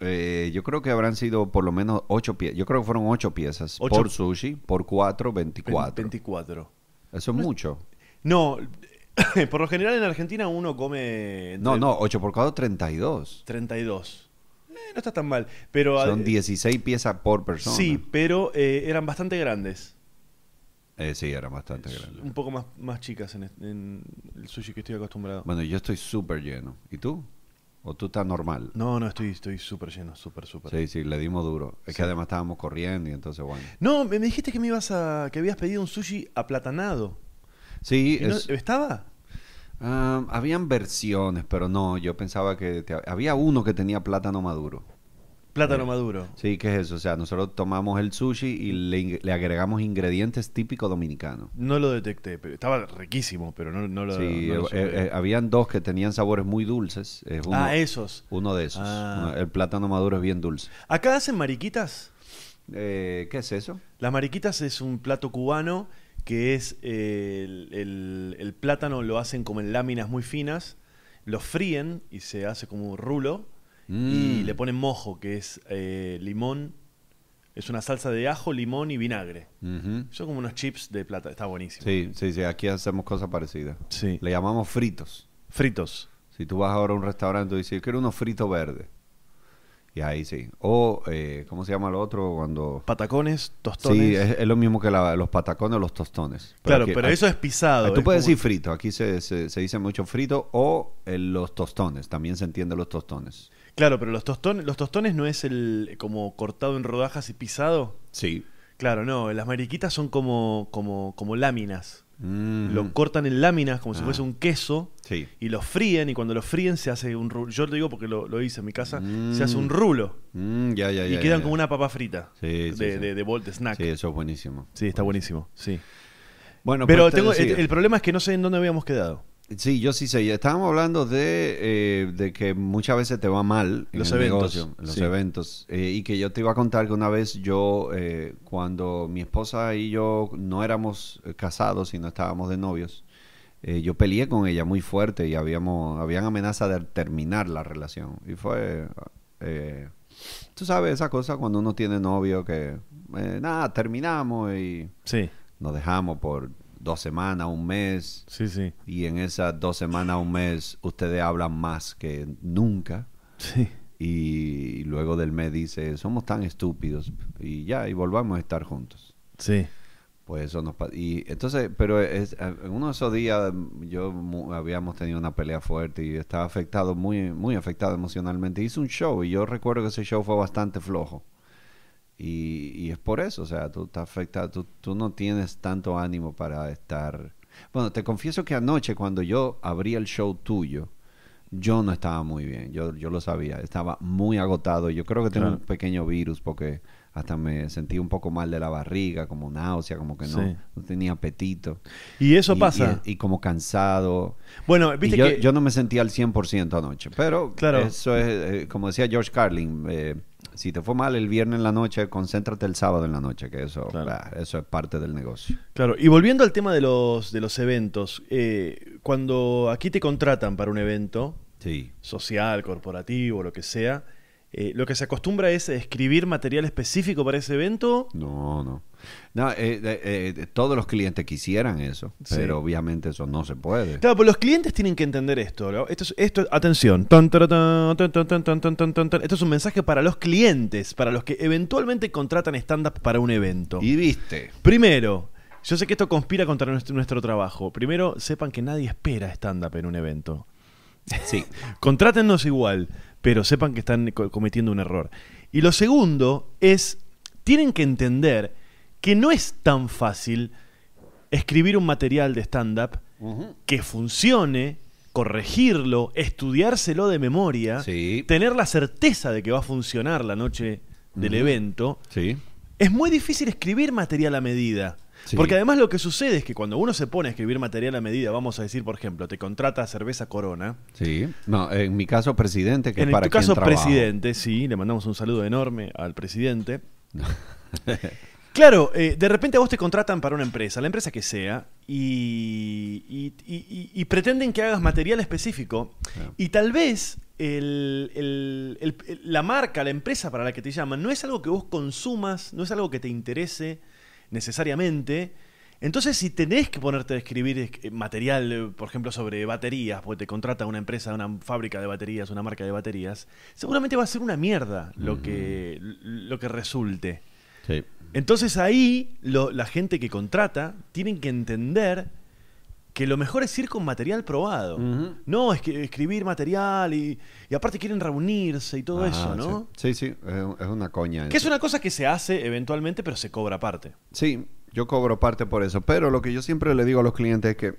Eh, yo creo que habrán sido por lo menos ocho piezas. Yo creo que fueron ocho piezas por sushi, por cuatro, veinticuatro. Veinticuatro. Eso es mucho. No, por lo general en Argentina uno come... No, no, 8 por 4, 32. 32. Eh, no está tan mal. Pero, Son 16 piezas por persona. Sí, pero eh, eran bastante grandes. Eh, sí, eran bastante grandes. Un poco más, más chicas en, el sushi que estoy acostumbrado. Bueno, yo estoy súper lleno. ¿Y tú? ¿O tú estás normal? No, no, estoy estoy súper lleno, súper, súper. Sí, sí, le dimos duro. Es que además estábamos corriendo y entonces, bueno. No, me, me dijiste que me ibas a... que habías pedido un sushi aplatanado. Sí. ¿Estaba? Ah, habían versiones, pero no, yo pensaba que había uno que tenía plátano maduro. Plátano eh, maduro. Sí, ¿qué es eso? O sea, nosotros tomamos el sushi y le, agregamos ingredientes típicos dominicanos. No lo detecté, pero estaba riquísimo, pero no, no lo Sí, eh, eh, habían dos que tenían sabores muy dulces. Ah, uno, ah, esos. Uno de esos. Ah. el plátano maduro es bien dulce. ¿Acá hacen mariquitas? ¿Qué es eso? Las mariquitas es un plato cubano que es el, plátano, lo hacen como en láminas muy finas, lo fríen y se hace como un rulo y mm. le ponen mojo, que es eh, limón. Es una salsa de ajo, limón y vinagre. Son como unos chips de plátano, Está buenísimo. Sí, sí, sí. Aquí hacemos cosas parecidas. Sí. Le llamamos fritos. Fritos. Si tú vas ahora a un restaurante y dices, quiero unos fritos verdes. Y ahí sí. O, eh, ¿cómo se llama lo otro? Cuando... Patacones, tostones. Sí, es, lo mismo que los patacones o los tostones. claro, pero eso es pisado. Tú puedes decir frito. Aquí se, dice mucho frito o eh, los tostones. También se entiende los tostones. Claro, pero los tostones, los tostones no es el como cortado en rodajas y pisado. Sí. Claro, no. Las mariquitas son como, como, como láminas. Lo cortan en láminas como si ah. fuese un queso y lo fríen y cuando lo fríen se hace un rulo. Yo te digo porque lo, hice en mi casa, se hace un mm. rulo. Mm, y quedan como una papa frita de, de, bolt snack. eso es buenísimo. Sí, está buenísimo, sí. Bueno, pero pues, tengo, el, problema es que no sé en dónde habíamos quedado. Sí, yo sí sé. Estábamos hablando de, eh, que muchas veces te va mal en los el eventos, los eh, eventos. y que yo te iba a contar que una vez yo, eh, cuando mi esposa y yo no éramos casados, sino estábamos de novios, yo peleé con ella muy fuerte y habíamos, habían amenaza de terminar la relación. Y fue, tú sabes, esa cosa cuando uno tiene novio que, nada, terminamos y nos dejamos por dos semanas, un mes. Sí, sí. Y en esas dos semanas, un mes, ustedes hablan más que nunca. Sí. Y, luego del mes dice, somos tan estúpidos y ya, y volvamos a estar juntos. Sí. Pues eso nos y entonces, pero es, en uno de esos días yo habíamos tenido una pelea fuerte y estaba afectado muy muy afectado emocionalmente. Hice un show y yo recuerdo que ese show fue bastante flojo. Y, es por eso, o sea, tú, te afecta, tú, no tienes tanto ánimo para estar... Bueno, te confieso que anoche cuando yo abrí el show tuyo, yo no estaba muy bien, yo, lo sabía, estaba muy agotado. Yo creo que tengo un pequeño virus porque hasta me sentí un poco mal de la barriga, como náusea, como que no, tenía apetito. Y eso pasa. Y, como cansado. Bueno, viste que... yo no me sentía al 100% anoche, pero claro. eso es, eh, como decía George Carlin, eh, si te fue mal el viernes en la noche, concéntrate el sábado en la noche, que eso, ah, eso es parte del negocio. Claro, y volviendo al tema de los, de los eventos, eh, cuando aquí te contratan para un evento, sí. social, corporativo, lo que sea, eh, ¿lo que se acostumbra es escribir material específico para ese evento? No, no. No, eh, eh, todos los clientes quisieran eso, pero obviamente eso no se puede. Claro, pero pues los clientes tienen que entender esto. Esto, esto, atención. Esto es un mensaje para los clientes, para los que eventualmente contratan stand-up para un evento. Y viste. Primero, yo sé que esto conspira contra nuestro, trabajo. Primero, sepan que nadie espera stand-up en un evento. Sí. Contrátennos igual, pero sepan que están cometiendo un error. Y lo segundo es, tienen que entender que no es tan fácil escribir un material de stand-up que funcione, corregirlo, estudiárselo de memoria, tener la certeza de que va a funcionar la noche del evento. Sí. Es muy difícil escribir material a medida. Porque además lo que sucede es que cuando uno se pone a escribir material a medida, vamos a decir, por ejemplo, te contrata cerveza Corona. Sí. No, en mi caso, presidente, que es para tu caso, presidente, sí. Le mandamos un saludo enorme al presidente. Claro, eh, de repente a vos te contratan para una empresa, la empresa que sea, y, pretenden que hagas material específico, y tal vez la marca, la empresa para la que te llaman, no es algo que vos consumas, no es algo que te interese necesariamente. Entonces, si tenés que ponerte a escribir eh, material, eh, por ejemplo, sobre baterías, porque te contrata una empresa, una fábrica de baterías, una marca de baterías, seguramente va a ser una mierda lo, que, lo que resulte. Sí. Entonces ahí la gente que contrata tienen que entender que lo mejor es ir con material probado. No es que escribir material y, aparte quieren reunirse y todo ah, eso, ¿no? Sí, sí, es una coña. Que es una cosa que se hace eventualmente, pero se cobra aparte. Sí, yo cobro parte por eso. Pero lo que yo siempre le digo a los clientes es que,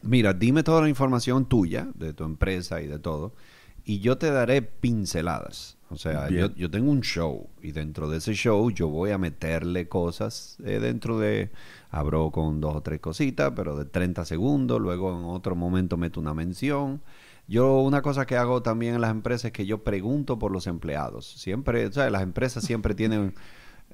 mira, dime toda la información tuya, de tu empresa y de todo, y yo te daré pinceladas. O sea, yo, tengo un show y dentro de ese show yo voy a meterle cosas eh, dentro de... Abro con dos o tres cositas, pero de 30 segundos, luego en otro momento meto una mención. Yo una cosa que hago también en las empresas es que yo pregunto por los empleados. Siempre, o sea, las empresas siempre tienen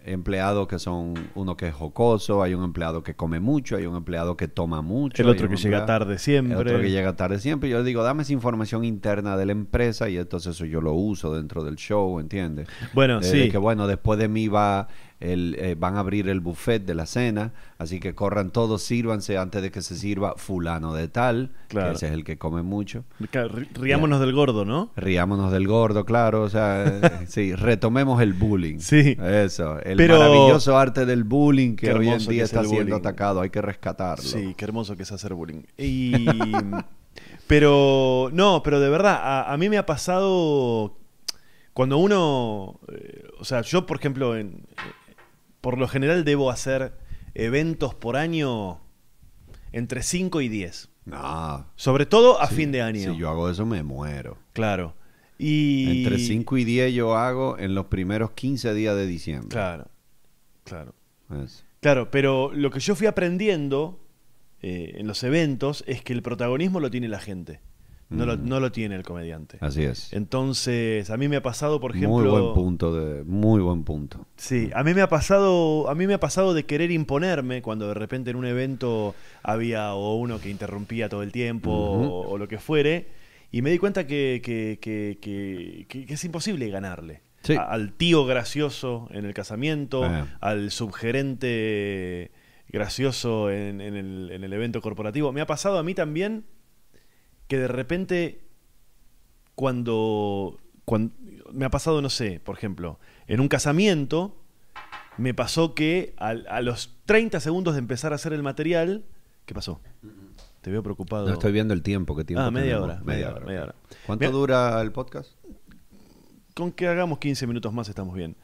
empleados que son uno que es jocoso, hay un empleado que come mucho, hay un empleado que toma mucho. El otro que llega tarde siempre. El otro que llega tarde siempre. Yo le digo, dame esa información interna de la empresa y entonces eso yo lo uso dentro del show, ¿entiendes? Bueno, sí. que bueno, después de mí va el, eh, van a abrir el buffet de la cena, así que corran todos, sírvanse antes de que se sirva fulano de tal, que ese es el que come mucho. Riámonos del gordo, ¿no? Riámonos del gordo, claro, o sea, eh, sí, retomemos el bullying. Sí. Eso, el maravilloso arte del bullying que hoy en día está siendo atacado, hay que rescatarlo. Sí, qué hermoso que es hacer bullying. Y... Pero, no, pero de verdad, a, mí me ha pasado cuando uno, eh, o sea, yo por ejemplo en, por lo general debo hacer eventos por año entre 5 y 10. No. Sobre todo a fin de año. Si yo hago eso me muero. Claro. Y... Entre 5 y 10 yo hago en los primeros 15 días de diciembre. Claro, claro. Pues. Claro, pero lo que yo fui aprendiendo eh, en los eventos es que el protagonismo lo tiene la gente. Mm. No, lo, tiene el comediante. Así es. Entonces, a mí me ha pasado, por ejemplo. Muy buen punto, de, muy buen punto. Sí, a mí me ha pasado, a mí me ha pasado de querer imponerme cuando de repente en un evento había uno que interrumpía todo el tiempo o, lo que fuere, y me di cuenta que, que, que, es imposible ganarle. al tío gracioso en el casamiento, ah. al subgerente gracioso en, el, en el evento corporativo. Me ha pasado a mí también que de repente cuando, cuando me ha pasado, no sé, por ejemplo, en un casamiento me pasó que a, los 30 segundos de empezar a hacer el material, ¿qué pasó? Te veo preocupado. No estoy viendo el tiempo, que tiene Ah, media hora, media, hora, ¿Cuánto dura el podcast? Con que hagamos 15 minutos más estamos bien.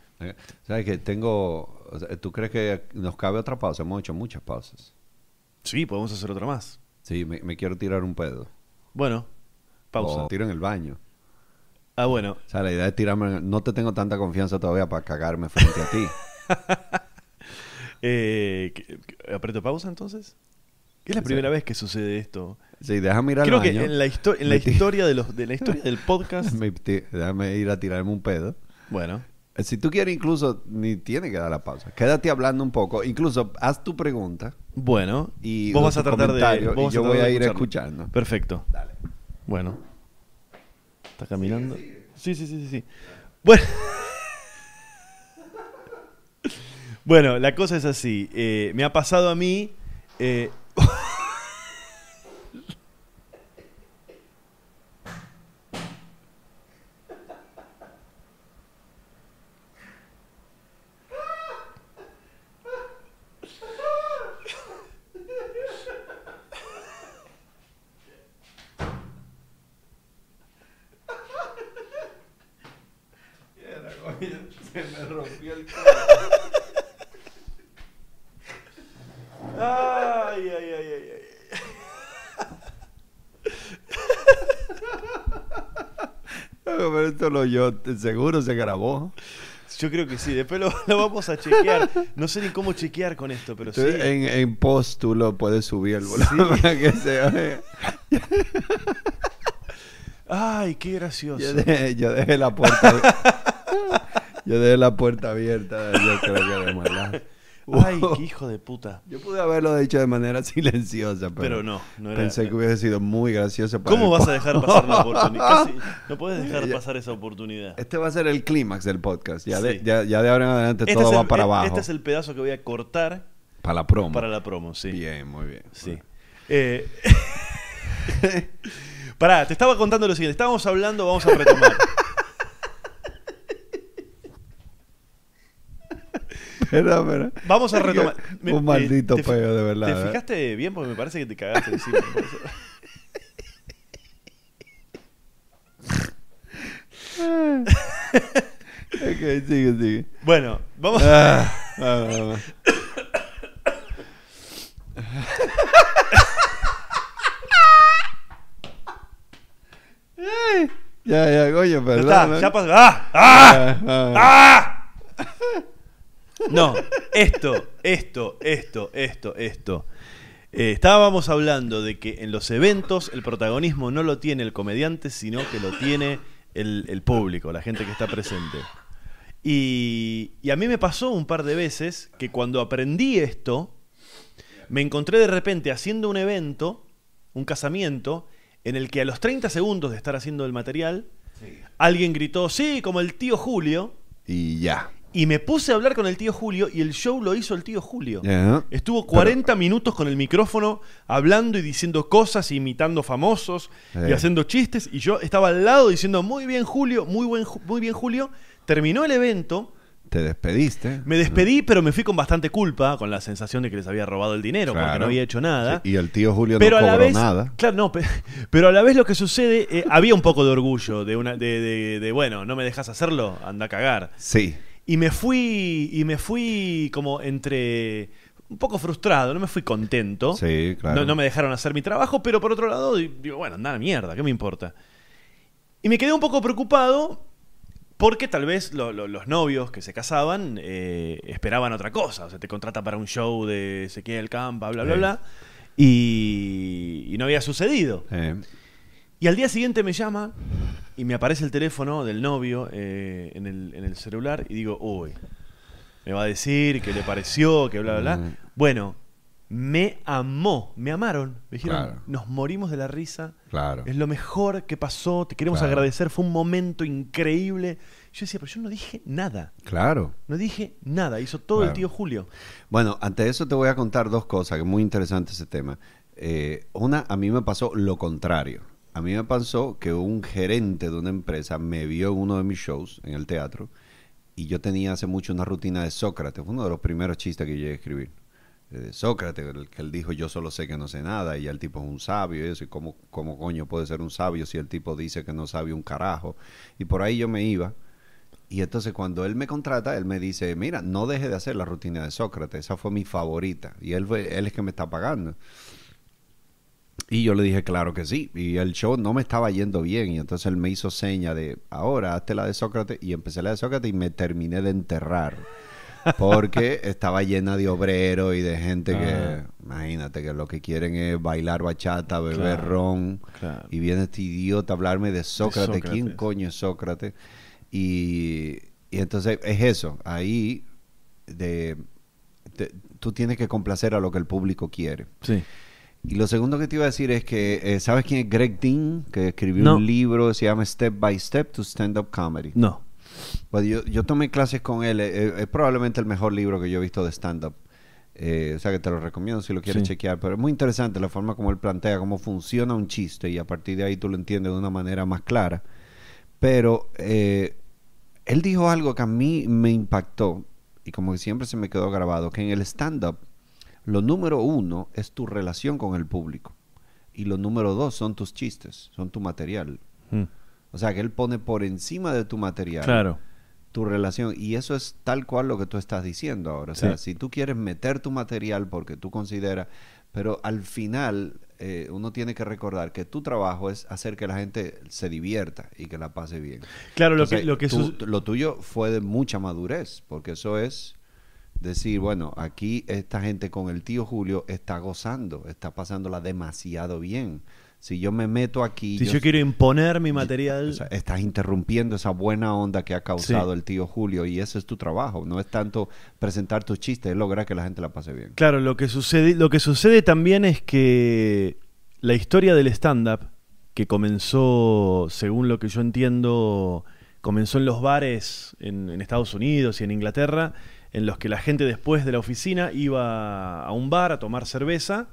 ¿Sabes que tengo. ¿Tú crees que nos cabe otra pausa? Hemos hecho muchas pausas. Sí, podemos hacer otra más. Sí, me quiero tirar un pedo. Bueno, pausa. tiro en el baño. Ah, bueno. O sea, la idea es tirarme. No te tengo tanta confianza todavía para cagarme frente a ti. eh, ¿Aprieto pausa entonces? ¿Qué es la primera vez que sucede esto? Sí, déjame ir Creo que en la, historia de los, de la historia del podcast. déjame ir a tirarme un pedo. Bueno. Si tú quieres, incluso ni tiene que dar la pausa. Quédate hablando un poco. Incluso haz tu pregunta. Bueno, y vos vas a tratar de. yo voy a ir escuchando. Perfecto. Dale. Bueno. Está caminando. Sí, sí, sí, sí, Bueno. bueno, la cosa es así. Eh, me ha pasado a mí. Eh, yo seguro se grabó. Yo creo que sí, después lo, vamos a chequear. No sé ni cómo chequear con esto, pero sí. En, en post puedes subir el sí. que Ay, qué gracioso. Yo dejé, la puerta. yo dejé la puerta abierta, yo creo que de maldad. Ay, qué hijo de puta. Yo pude haberlo dicho de manera silenciosa, pero, no, no era, pensé que hubiese sido muy gracioso. ¿Cómo vas a dejar pasar la oportunidad? no puedes dejar pasar esa oportunidad. Este va a ser el clímax del podcast. Ya, de, ahora en adelante este todo va para e-, abajo. Este es el pedazo que voy a cortar. Para la promo. Para la promo, sí. Bien, muy bien. Sí. Eh, Pará, te estaba contando lo siguiente. Estábamos hablando, vamos a retomar. Vamos a retomar. un eh, maldito peo, de verdad. ¿Te fijaste bien? Porque me parece que te cagaste encima. ok, sigue, sigue. Bueno, vamos. Ah, ya, ya, coño, perdón. Ya está, ya pasó. ¡Ah! ¡Ah! ¡Ah! ah ah no, esto, esto, esto, esto, esto. Eh, estábamos hablando de que en los eventos el protagonismo no lo tiene el comediante, sino que lo tiene el, público, la gente que está presente. Y, a mí me pasó un par de veces que cuando aprendí esto, me encontré de repente haciendo un evento, un casamiento, en el que a los 30 segundos de estar haciendo el material, alguien gritó, sí, como el tío Julio. Y ya. Y me puse a hablar con el tío Julio y el show lo hizo el tío Julio. Estuvo 40 minutos con el micrófono hablando y diciendo cosas, imitando famosos y haciendo chistes. Y yo estaba al lado diciendo, muy bien Julio, muy, buen, muy bien Julio. Terminó el evento. Te despediste. Me despedí, pero me fui con bastante culpa, con la sensación de que les había robado el dinero, porque no había hecho nada. y el tío Julio pero no cobró a la vez, nada. Claro, no, pero a la vez lo que sucede, eh, había un poco de orgullo, de, una, de, de, bueno, no me dejas hacerlo, anda a cagar. Sí. Y me fui, y me fui como entre un poco frustrado, no me fui contento. Sí, claro. No, me dejaron hacer mi trabajo, pero por otro lado, digo, bueno, nada, mierda, ¿qué me importa? Y me quedé un poco preocupado porque tal vez los novios que se casaban eh, esperaban otra cosa. O sea, te contrata para un show de Ezequiel Campa, bla, bla, bla. Y, no había sucedido. Eh. Y al día siguiente me llama y me aparece el teléfono del novio eh, en, el, celular y digo, uy, me va a decir que le pareció, que bla, bla, bla. Mm. Bueno, me amó, me amaron, me dijeron, nos morimos de la risa, claro. es lo mejor que pasó, te queremos agradecer, fue un momento increíble. Yo decía, pero yo no dije nada. Claro. No dije nada, hizo todo el tío Julio. Bueno, ante eso te voy a contar dos cosas, que es muy interesante ese tema. Eh, una, a mí me pasó lo contrario a mí me pasó que un gerente de una empresa me vio en uno de mis shows en el teatro y yo tenía hace mucho una rutina de Sócrates, fue uno de los primeros chistes que llegué a escribir. Eh, de Sócrates, el que él dijo yo solo sé que no sé nada y el tipo es un sabio y eso, y cómo, coño puede ser un sabio si el tipo dice que no sabe un carajo. Y por ahí yo me iba. Y entonces cuando él me contrata, él me dice, mira, no deje de hacer la rutina de Sócrates, esa fue mi favorita. Y él, él es que me está pagando. Y yo le dije, claro que sí. Y el show no me estaba yendo bien. Y entonces él me hizo seña de, ahora hazte la de Sócrates. Y empecé la de Sócrates y me terminé de enterrar. Porque estaba llena de obreros y de gente que, ah. imagínate, que lo que quieren es bailar bachata, beber ron. Y viene este idiota a hablarme de Sócrates. ¿Quién coño es Sócrates? Y, y entonces es eso. Ahí de, tú tienes que complacer a lo que el público quiere. Sí. Y lo segundo que te iba a decir es que, eh, ¿sabes quién es Greg Dean? Que escribió un libro, se llama Step by Step to Stand Up Comedy. No. Pues yo, tomé clases con él, eh, eh, es probablemente el mejor libro que yo he visto de stand-up. o sea que te lo recomiendo si lo quieres chequear, pero es muy interesante la forma como él plantea cómo funciona un chiste y a partir de ahí tú lo entiendes de una manera más clara. Pero él dijo algo que a mí me impactó y como que siempre se me quedó grabado, que en el stand-up lo número uno es tu relación con el público. Y lo número dos son tus chistes, son tu material. Mm. O sea, que él pone por encima de tu material claro. tu relación. Y eso es tal cual lo que tú estás diciendo ahora. O sea, si tú quieres meter tu material porque tú consideras... Pero al final eh, uno tiene que recordar que tu trabajo es hacer que la gente se divierta y que la pase bien. Claro, lo que, lo tuyo fue de mucha madurez, porque eso es decir, bueno, aquí esta gente con el tío Julio está gozando, está pasándola demasiado bien. Si yo me meto aquí... Si yo, quiero imponer mi material... estás interrumpiendo esa buena onda que ha causado el tío Julio y ese es tu trabajo. No es tanto presentar tus chistes, es lograr que la gente la pase bien. Claro, lo que sucede, lo que sucede también es que la historia del stand-up, que comenzó, según lo que yo entiendo, comenzó en los bares en Estados Unidos y en Inglaterra, en los que la gente después de la oficina iba a un bar a tomar cerveza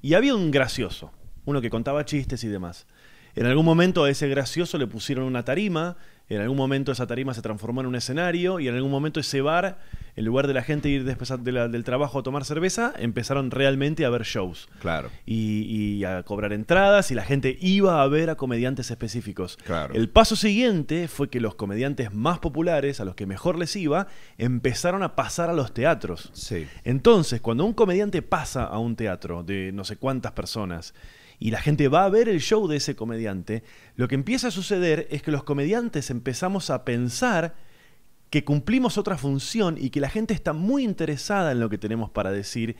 y había un gracioso, uno que contaba chistes y demás. En algún momento a ese gracioso le pusieron una tarima en algún momento esa tarima se transformó en un escenario y en algún momento ese bar, en lugar de la gente ir después del trabajo a tomar cerveza, empezaron realmente a ver shows. Claro. Y, y, a cobrar entradas y la gente iba a ver a comediantes específicos. Claro. El paso siguiente fue que los comediantes más populares, a los que mejor les iba, empezaron a pasar a los teatros. Sí. Entonces, cuando un comediante pasa a un teatro de no sé cuántas personas, y la gente va a ver el show de ese comediante, lo que empieza a suceder es que los comediantes empezamos a pensar que cumplimos otra función y que la gente está muy interesada en lo que tenemos para decir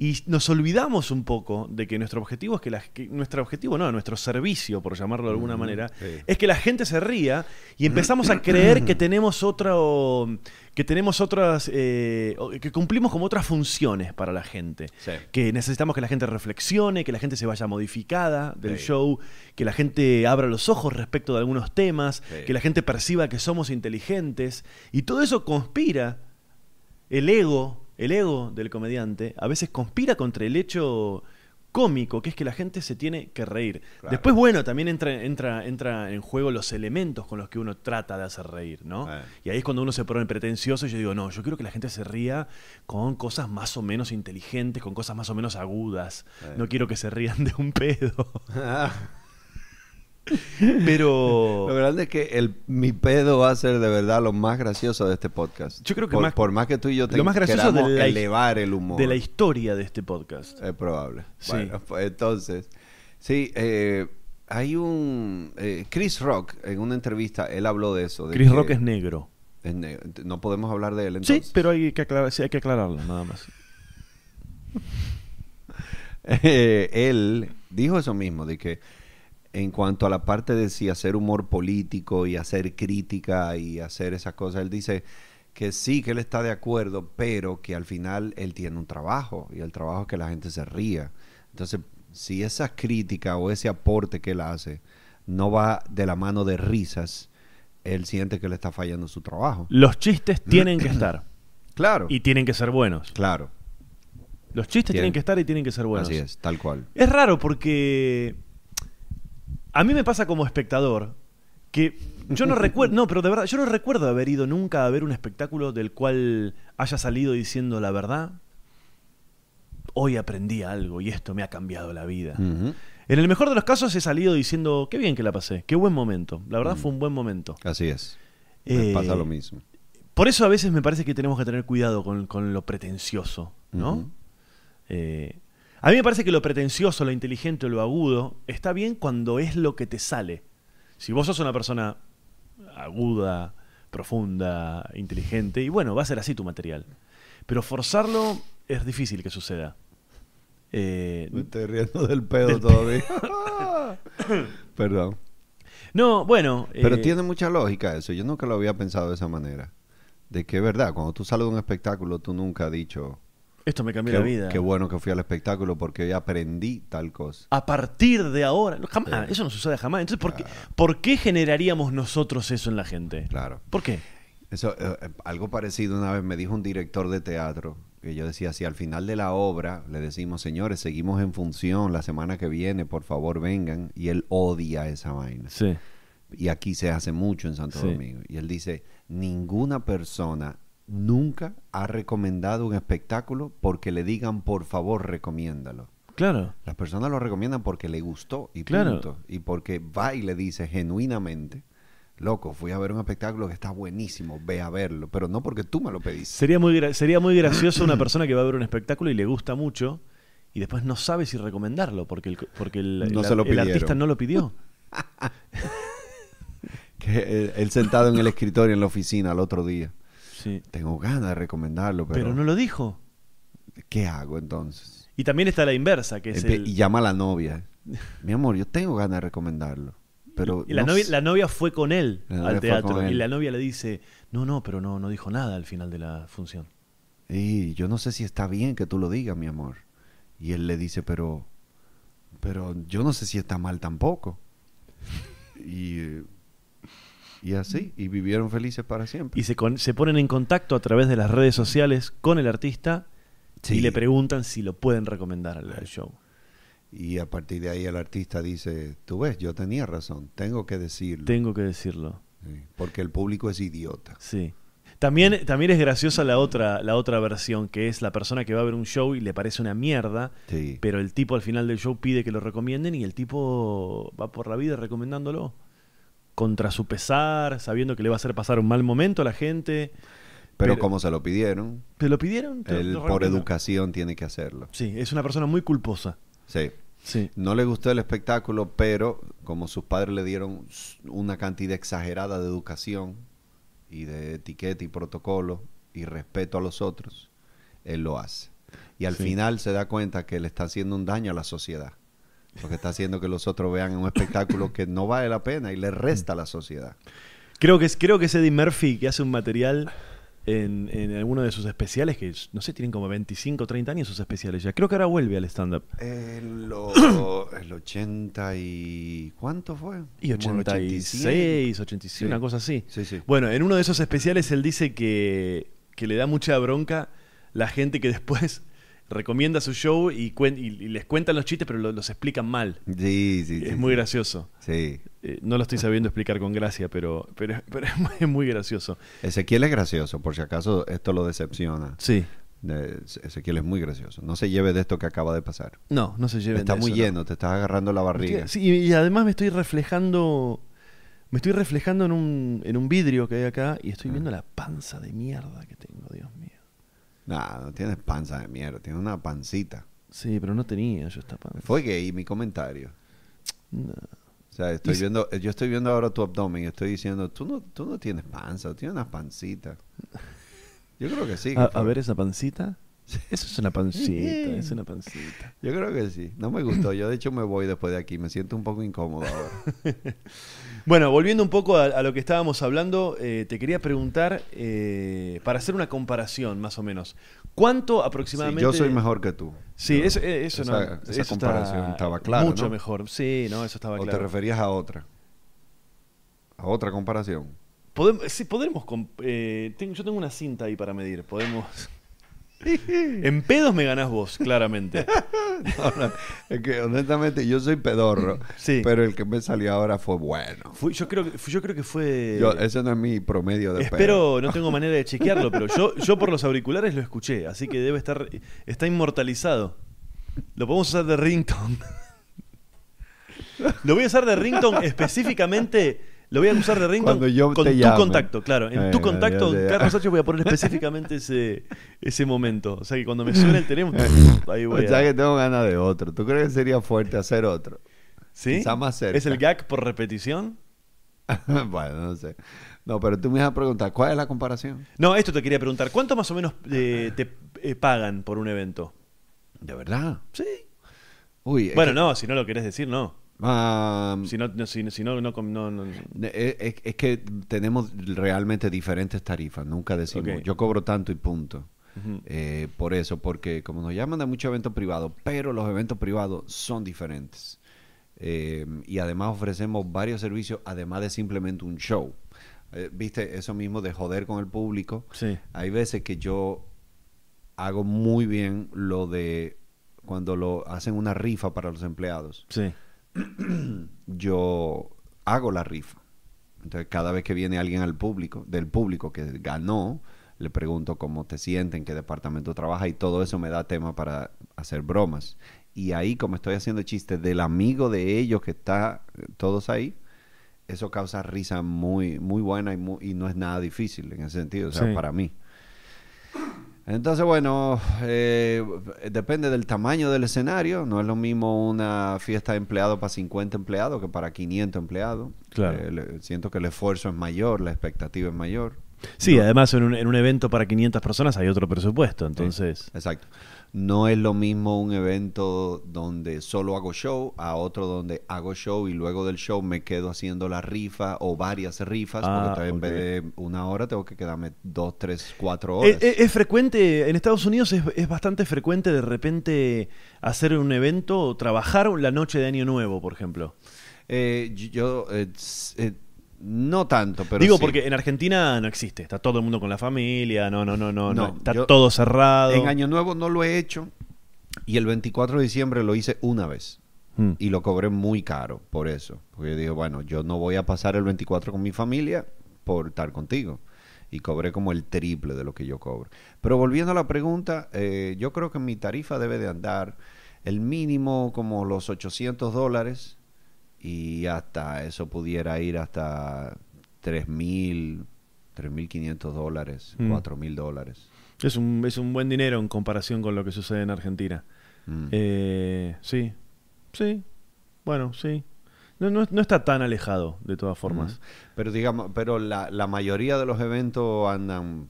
y nos olvidamos un poco de que nuestro objetivo es que, nuestro objetivo, no, nuestro servicio, por llamarlo de alguna manera, es que la gente se ría y empezamos a creer que tenemos otro, que tenemos otras, eh, que cumplimos como otras funciones para la gente, que necesitamos que la gente reflexione, que la gente se vaya modificada del show, que la gente abra los ojos respecto de algunos temas, que la gente perciba que somos inteligentes y todo eso conspira el ego el ego del comediante a veces conspira contra el hecho cómico, que es que la gente se tiene que reír. Después, bueno, también entra, entra, entra en juego los elementos con los que uno trata de hacer reír, ¿no? Eh. Y ahí es cuando uno se pone pretencioso y yo digo, no, yo quiero que la gente se ría con cosas más o menos inteligentes, con cosas más o menos agudas. Eh. No quiero que se rían de un pedo. Pero. Lo verdad es que el, mi pedo va a ser de verdad lo más gracioso de este podcast. Yo creo que por más, que tú y yo tengamos elevar el humor. De la historia de este podcast. Es probable. Pues, entonces. Sí, eh, hay un. Eh, Chris Rock, en una entrevista, él habló de eso. Chris Rock es negro. No podemos hablar de él entonces. Sí, pero hay que, hay que aclararlo, nada más. Eh, él dijo eso mismo, de que en cuanto a la parte de si hacer humor político y hacer crítica y hacer esas cosas, él dice que sí, que él está de acuerdo, pero que al final él tiene un trabajo y el trabajo es que la gente se ría. Entonces, si esa crítica o ese aporte que él hace no va de la mano de risas, él siente que le está fallando su trabajo. Los chistes tienen que estar. Claro. Y tienen que ser buenos. Claro. Los chistes tienen, tienen que estar y tienen que ser buenos. Así es, tal cual. Es raro porque a mí me pasa como espectador que yo no recuerdo, no, pero de verdad, yo no recuerdo haber ido nunca a ver un espectáculo del cual haya salido diciendo la verdad. Hoy aprendí algo y esto me ha cambiado la vida. En el mejor de los casos he salido diciendo, qué bien que la pasé, qué buen momento. La verdad fue un buen momento. Así es. Me eh, pasa lo mismo. Por eso a veces me parece que tenemos que tener cuidado con, lo pretencioso, ¿no? A mí me parece que lo pretencioso, lo inteligente o lo agudo está bien cuando es lo que te sale. Si vos sos una persona aguda, profunda, inteligente, y bueno, va a ser así tu material. Pero forzarlo es difícil que suceda. Eh, me estoy riendo del pedo todavía. Perdón. No, bueno. Pero eh, tiene mucha lógica eso. Yo nunca lo había pensado de esa manera. De que es verdad, cuando tú sales de un espectáculo, tú nunca has dicho, esto me cambió la vida. Qué bueno que fui al espectáculo porque hoy aprendí tal cosa. A partir de ahora, eso no sucede jamás. Entonces, ¿por, qué, ¿por generaríamos nosotros eso en la gente? Claro. ¿Por qué? Eso, eh, eh, algo parecido una vez me dijo un director de teatro, que yo decía, si al final de la obra le decimos, señores, seguimos en función la semana que viene, por favor vengan, y él odia esa vaina. Sí. Y aquí se hace mucho en Santo Domingo. Y él dice, ninguna persona nunca ha recomendado un espectáculo porque le digan, por favor, recomiéndalo. Claro. Las personas lo recomiendan porque le gustó y Y porque va y le dice genuinamente, loco, fui a ver un espectáculo que está buenísimo, ve a verlo, pero no porque tú me lo pediste. Sería muy, sería muy gracioso una persona que va a ver un espectáculo y le gusta mucho y después no sabe si recomendarlo porque el, porque el, artista no lo pidió. el sentado en el escritorio en la oficina el otro día. Tengo ganas de recomendarlo, pero... Pero no lo dijo. ¿Qué hago entonces? Y también está la inversa, que es Y llama a la novia. Mi amor, yo tengo ganas de recomendarlo. Pero y la, novia, la, novia, fue con él al teatro y la novia le dice, no, no, pero no, no dijo nada al final de la función. Y yo no sé si está bien que tú lo digas, mi amor. Y él le dice, pero, pero yo no sé si está mal tampoco. Y eh, y así, y vivieron felices para siempre. Y se, se ponen en contacto a través de las redes sociales con el artista y le preguntan si lo pueden recomendar al, show. Y a partir de ahí el artista dice, tú ves, yo tenía razón, tengo que decirlo. Tengo que decirlo. porque el público es idiota. Sí. También, también es graciosa la otra, la otra versión, que es la persona que va a ver un show y le parece una mierda, pero el tipo al final del show pide que lo recomienden y el tipo va por la vida recomendándolo contra su pesar, sabiendo que le va a hacer pasar un mal momento a la gente. Pero, como se lo pidieron. Se lo pidieron? él por educación tiene que hacerlo. Sí, es una persona muy culposa. Sí. Sí. No le gustó el espectáculo, pero como sus padres le dieron una cantidad exagerada de educación y de etiqueta y protocolo y respeto a los otros, él lo hace. Y al final se da cuenta que le está haciendo un daño a la sociedad. Lo que está haciendo que los otros vean un espectáculo que no vale la pena y le resta a la sociedad. Creo que, es, creo que Eddie Murphy que hace un material en, alguno de sus especiales, que no sé, tienen como 25 o 30 años sus especiales ya. Creo que ahora vuelve al stand-up. El, los 80 y... ¿Cuánto fue? Y 86, 87, una cosa así. Sí, sí. Bueno, en uno de esos especiales él dice que, que le da mucha bronca la gente que después recomienda su show y, y les cuentan los chistes, pero los explican mal. Sí, sí. Es muy gracioso. Sí. Eh, no lo estoy sabiendo explicar con gracia, pero, pero, es muy gracioso. Ezequiel es gracioso, por si acaso esto lo decepciona. Sí. Ezequiel es muy gracioso. No se lleve de esto que acaba de pasar. No, no se lleve. Está muy lleno, te estás agarrando la barriga. sí, y además me estoy reflejando. Me estoy reflejando en un, en un vidrio que hay acá y estoy ah. viendo la panza de mierda que tengo, Dios no, no tienes panza de mierda, tienes una pancita. Sí, pero no tenía yo esta panza. Fue gay mi comentario. No. O sea, estoy viendo, yo estoy viendo ahora tu abdomen y estoy diciendo, tú no, tú no tienes panza, tienes una pancita. Yo creo que sí. a, ver esa pancita. Eso es una pancita, es una pancita. Yo creo que sí. No me gustó. Yo de hecho me voy después de aquí. Me siento un poco incómodo ahora. Bueno, volviendo un poco a, lo que estábamos hablando, eh, te quería preguntar, eh, para hacer una comparación más o menos, ¿cuánto aproximadamente... yo soy mejor que tú. Sí, eh, eso, no... Esa comparación estaba clara. Mucho mejor, sí, no, eso estaba claro. ¿O te referías a otra? ¿A otra comparación? Podemos, sí, podemos... yo tengo una cinta ahí para medir, podemos... En pedos me ganás vos, claramente. es que honestamente yo soy pedorro, pero el que me salió ahora fue bueno. yo, creo, yo creo que fue... ese no es mi promedio de Espero, no tengo manera de chequearlo, pero yo, yo por los auriculares lo escuché, así que debe estar... Está inmortalizado. Lo podemos usar de ringtone. Lo voy a usar de ringtone específicamente lo voy a usar de ringtone con tu contacto, claro. En tu contacto, Carlos Sánchez, voy a poner específicamente ese, ese momento. O sea que cuando me suene el teléfono, ahí O sea que tengo ganas de otro. ¿Tú crees que sería fuerte hacer otro? ¿Sí? ¿Es el gag por repetición? bueno, no sé. No, pero tú me ibas a preguntar, ¿cuál es la comparación? No, esto te quería preguntar. ¿Cuánto más o menos eh, te eh, pagan por un evento? ¿De verdad? Sí. Uy, bueno, no, si no lo querés decir, no si, no, no, Es, que tenemos realmente diferentes tarifas, nunca decimos yo cobro tanto y punto. Eh, por eso, porque como nos llaman de muchos eventos privados, pero los eventos privados son diferentes. Em, y además ofrecemos varios servicios, además de simplemente un show. Eh, viste, eso mismo de joder con el público. Hay veces que yo hago muy bien lo de cuando lo hacen una rifa para los empleados. Sí yo hago la rifa. Entonces, cada vez que viene alguien al público, del público que ganó, le pregunto cómo te sientes, en qué departamento trabaja y todo eso me da tema para hacer bromas. Y ahí, como estoy haciendo chistes del amigo de ellos que está eh, todos ahí, eso causa risa muy, muy buena y, no es nada difícil en ese sentido, o sea, para mí. Entonces, bueno, eh, depende del tamaño del escenario. No es lo mismo una fiesta de empleados para 50 empleados que para 500 empleados. Eh, siento que el esfuerzo es mayor, la expectativa es mayor. Sí, además en un, evento para 500 personas hay otro presupuesto, entonces. exacto. No es lo mismo un evento donde solo hago show a otro donde hago show y luego del show me quedo haciendo la rifa o varias rifas, porque ah, en vez de una hora tengo que quedarme dos, tres, cuatro eh, horas. Eh, es, frecuente, en Estados Unidos es, bastante frecuente de repente hacer un evento o trabajar la noche de Año Nuevo, por ejemplo. Eh, yo. No tanto, pero. Digo, porque en Argentina no existe. Está todo el mundo con la familia, no, no, no, no. está todo cerrado. En Año Nuevo no lo he hecho. Y el 24 de diciembre lo hice una vez. Hmm. Y lo cobré muy caro por eso. Porque yo dije, bueno, yo no voy a pasar el 24 con mi familia por estar contigo. Y cobré como el triple de lo que yo cobro. Pero volviendo a la pregunta, eh, yo creo que mi tarifa debe de andar el mínimo como los 800 dólares y hasta eso pudiera ir hasta 3.000, 3.500 dólares, 4.000 mm. dólares. Es un, es un buen dinero en comparación con lo que sucede en Argentina. Mm. Eh, sí, sí, bueno, sí. No, no, está tan alejado, de todas mm. formas. Pero digamos, pero la, la mayoría de los eventos andan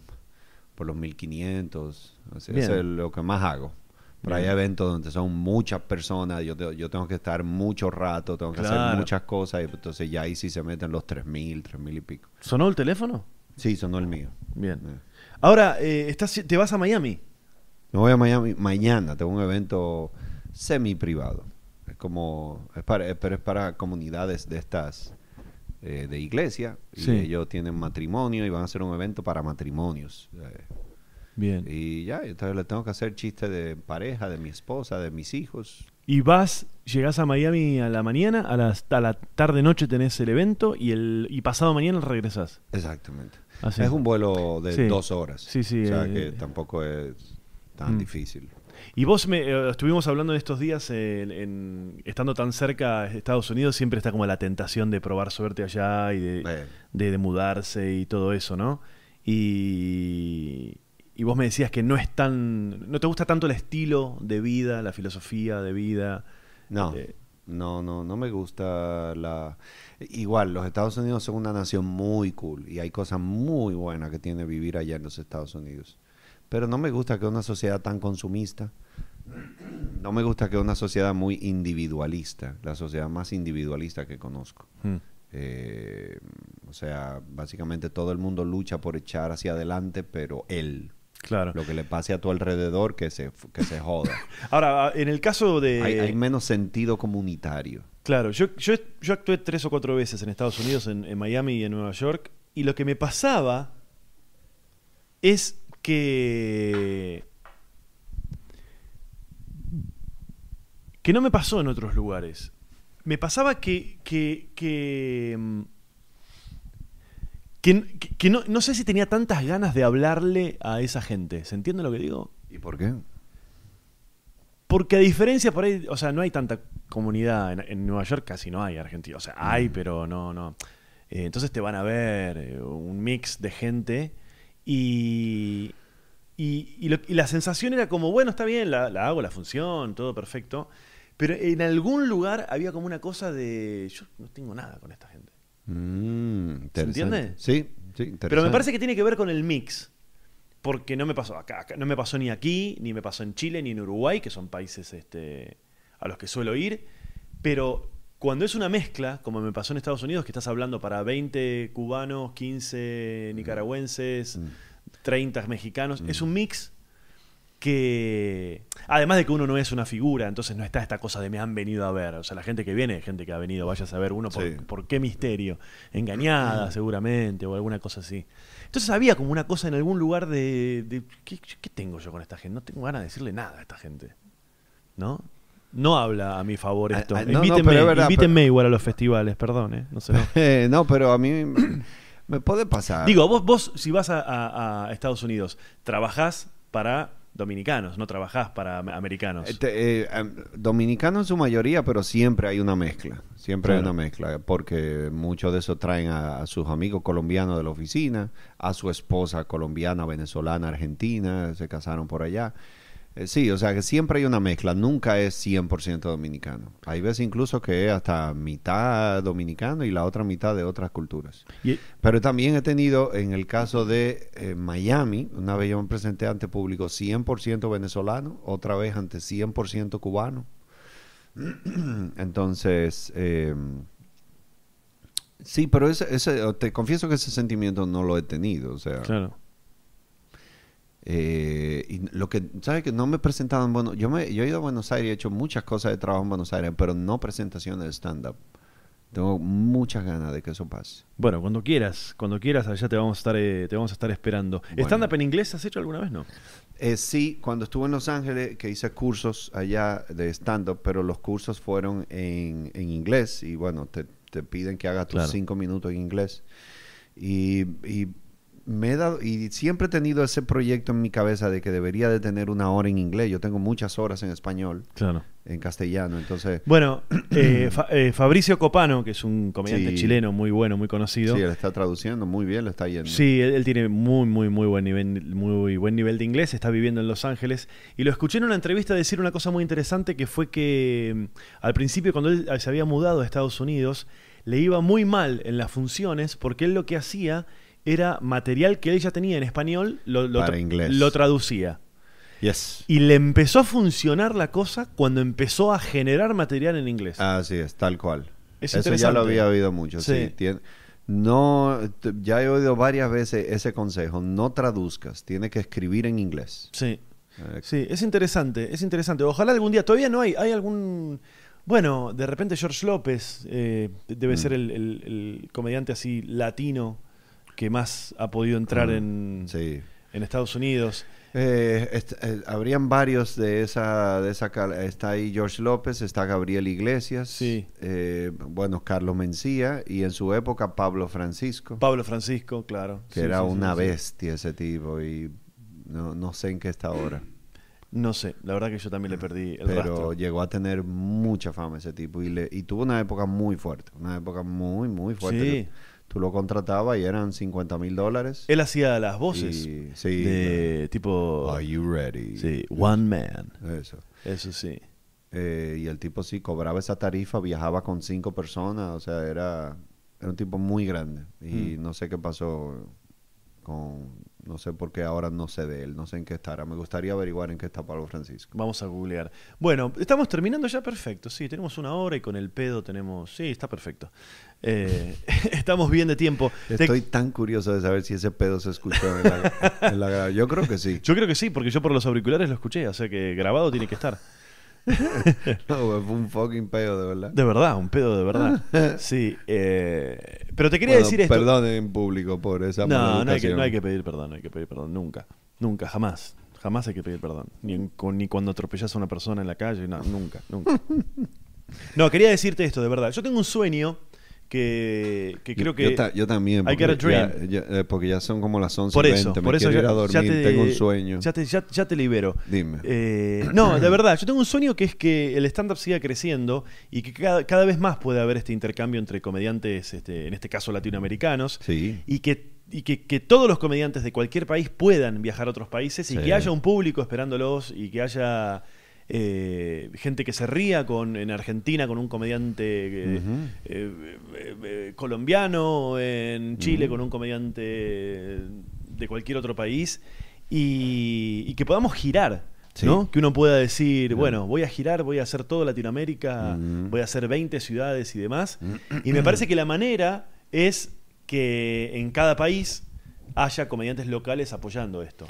por los 1500. O es lo que más hago. Pero hay eventos donde son muchas personas, yo, tengo que estar mucho rato, tengo que hacer muchas cosas, y entonces ya ahí sí se meten los tres mil, tres mil y pico. ¿Sonó el teléfono? Sí, sonó el mío. Bien. Ahora, eh, estás, ¿te vas a Miami? Me voy a Miami mañana, tengo un evento semi privado. Es como, pero es para comunidades de estas, eh, de iglesia, y ellos tienen matrimonio y van a hacer un evento para matrimonios. Eh, Bien. Y ya, entonces le tengo que hacer chistes de pareja, de mi esposa, de mis hijos. Y vas, llegas a Miami a la mañana, a la, tarde noche tenés el evento y el pasado mañana regresás. Exactamente. Es un vuelo de dos horas. Sí, sí. O sea eh, que eh. tampoco es tan mm. difícil. Y vos me, eh, estuvimos hablando en estos días, estando tan cerca de Estados Unidos, siempre está como la tentación de probar suerte allá y de, de mudarse y todo eso, ¿no? Y, y vos me decías que no es tan. no te gusta tanto el estilo de vida, la filosofía de vida. No. Eh, no, no, no me gusta la... Igual, los Estados Unidos son una nación muy cool y hay cosas muy buenas que tiene vivir allá en los Estados Unidos. Pero no me gusta que una sociedad tan consumista, no me gusta que una sociedad muy individualista, la sociedad más individualista que conozco. Hmm. Eh, o sea, básicamente todo el mundo lucha por echar hacia adelante, pero él. Claro. Lo que le pase a tu alrededor que se, que se joda. Ahora, ah, en el caso de... Hay, menos sentido comunitario. Claro, yo, yo, yo, actué tres o cuatro veces en Estados Unidos, en, Miami y en Nueva York, y lo que me pasaba es que... que no me pasó en otros lugares. Me pasaba que mm, que, no, sé si tenía tantas ganas de hablarle a esa gente. ¿Se entiende lo que digo? ¿Y por qué? Porque a diferencia por ahí, o sea, no hay tanta comunidad. En, Nueva York casi no hay argentinos. O sea, hay, mm. pero no, no. Eh, entonces te van a ver eh, un mix de gente y, la sensación era como, bueno, está bien, la, la, hago la función, todo perfecto. Pero en algún lugar había como una cosa de, yo no tengo nada con esta gente. Mm, ¿Se entiende? Sí, Pero me parece que tiene que ver con el mix. Porque no me pasó acá, no me pasó ni aquí, ni me pasó en Chile, ni en Uruguay, que son países este, a los que suelo ir. Pero cuando es una mezcla, como me pasó en Estados Unidos, que estás hablando para 20 cubanos, 15 mm. nicaragüenses, 30 mm. mexicanos, es un mix que además de que uno no es una figura, entonces no está esta cosa de me han venido a ver. O sea, la gente que viene, gente que ha venido, vaya a saber uno por, qué misterio. Engañada mm. seguramente o alguna cosa así. Entonces había como una cosa en algún lugar de, ¿qué, tengo yo con esta gente? No tengo ganas de decirle nada a esta gente. ¿No? No habla a mi favor ah, esto. A, ah, a, igual a los festivales, perdón, ¿eh? eh, No pero a mí me puede pasar. Digo, vos, vos si vas a, a Estados Unidos, trabajás para dominicanos, no trabajás para americanos. Este, dominicanos en su mayoría, pero siempre hay una mezcla, siempre hay una mezcla, porque muchos de esos traen a, sus amigos colombianos de la oficina, a su esposa colombiana, venezolana, argentina, se casaron por allá. Eh, sí, o sea que siempre hay una mezcla, nunca es 100% dominicano. Hay veces incluso que es hasta mitad dominicano y la otra mitad de otras culturas. Pero también he tenido en el caso de eh, Miami, una vez yo me presenté ante público 100% venezolano, otra vez ante 100% cubano. Entonces... Em, sí, pero te confieso que ese sentimiento no lo he tenido. O sea, claro. Eh, y lo que, ¿sabes? Que no me presentaban, bueno, yo, me, yo he ido a Buenos Aires, y he hecho muchas cosas de trabajo en Buenos Aires, pero no presentaciones de stand-up. Tengo muchas ganas de que eso pase. Bueno, cuando quieras, cuando quieras, allá te vamos a estar, eh, te vamos a estar esperando. ¿Stand-up en inglés has hecho alguna vez, no? Eh, sí, cuando estuve en Los Ángeles, que hice cursos allá de stand-up, pero los cursos fueron en, en inglés y bueno, te, te piden que hagas tus cinco minutos en inglés. Y, y me he dado, y siempre he tenido ese proyecto en mi cabeza de que debería de tener una hora en inglés. Yo tengo muchas horas en español. Claro. En castellano, entonces. Bueno, eh, eh, Fabricio Copano, que es un comediante chileno muy bueno, muy conocido. Sí, lo está traduciendo muy bien, lo está yendo. Sí, él, tiene muy, muy, muy buen nivel, muy buen nivel de inglés, está viviendo en Los Ángeles. Y lo escuché en una entrevista decir una cosa muy interesante que fue que mm, al principio, cuando él eh, se había mudado a Estados Unidos, le iba muy mal en las funciones, porque él lo que hacía era material que él ya tenía en español, lo, lo traducía. Y le empezó a funcionar la cosa cuando empezó a generar material en inglés. Así es, tal cual. Eso ya lo había oído mucho. no, ya he oído varias veces ese consejo. No traduzcas, tiene que escribir en inglés. Sí. Eh, sí, es interesante, es interesante. Ojalá algún día, todavía no hay, hay algún... Bueno, de repente George López eh, debe mm. ser el comediante así latino que más ha podido entrar mm, en, en Estados Unidos. Eh, eh, habrían varios de esa, de esa está ahí George López, está Gabriel Iglesias, sí. Eh, bueno, Carlos Mencía y en su época Pablo Francisco. Pablo Francisco, claro. Que era una bestia ese tipo y no, sé en qué está ahora. No sé, la verdad que yo también le perdí el Pero llegó a tener mucha fama ese tipo y, le, y tuvo una época muy fuerte, una época muy, muy fuerte. Sí. Tú lo contratabas y eran 50 mil dólares. Él hacía las voces. sí, de tipo. Are you ready? Sí, One Man. Eso. Eso sí. Eh, y el tipo sí cobraba esa tarifa, viajaba con cinco personas, o sea, era, era un tipo muy grande. Y mm. no sé qué pasó con no sé por qué ahora no sé de él, no sé en qué estará. Me gustaría averiguar en qué está Pablo Francisco. Vamos a googlear. Bueno, estamos terminando ya perfecto. Sí, tenemos una hora y con el pedo tenemos. Sí, está perfecto. Eh, estamos bien de tiempo. Estoy tan curioso de saber si ese pedo se escuchó en la, en Yo creo que sí. Yo creo que sí, porque yo por los auriculares lo escuché, o sea que grabado tiene que estar. no, fue un fucking pedo, de verdad. De verdad, un pedo de verdad. Sí. Eh, pero te quería decir esto. Perdón en público por esa No, no no hay que pedir perdón, hay que pedir perdón. Nunca. Nunca, jamás. Jamás hay que pedir perdón. Ni, ni cuando atropellas a una persona en la calle, no, nunca, nunca. No, quería decirte esto, de verdad. Yo tengo un sueño que, creo que. Yo, también. Eh, porque, Ya, son como las 11 por eso, Por eso ya, tengo un sueño. Ya te, ya, te libero. Dime. Eh, no, de verdad, yo tengo un sueño que es que el stand-up siga creciendo y que cada, vez más pueda haber este intercambio entre comediantes, este, en este caso latinoamericanos. Y que todos los comediantes de cualquier país puedan viajar a otros países y que haya un público esperándolos y que haya eh, gente que se ría en Argentina con un comediante eh, eh, colombiano, en Chile con un comediante de cualquier otro país, y, que podamos girar. ¿no? Que uno pueda decir, bueno, voy a girar, voy a hacer todo Latinoamérica, voy a hacer 20 ciudades y demás. Y me parece que la manera es que en cada país haya comediantes locales apoyando esto.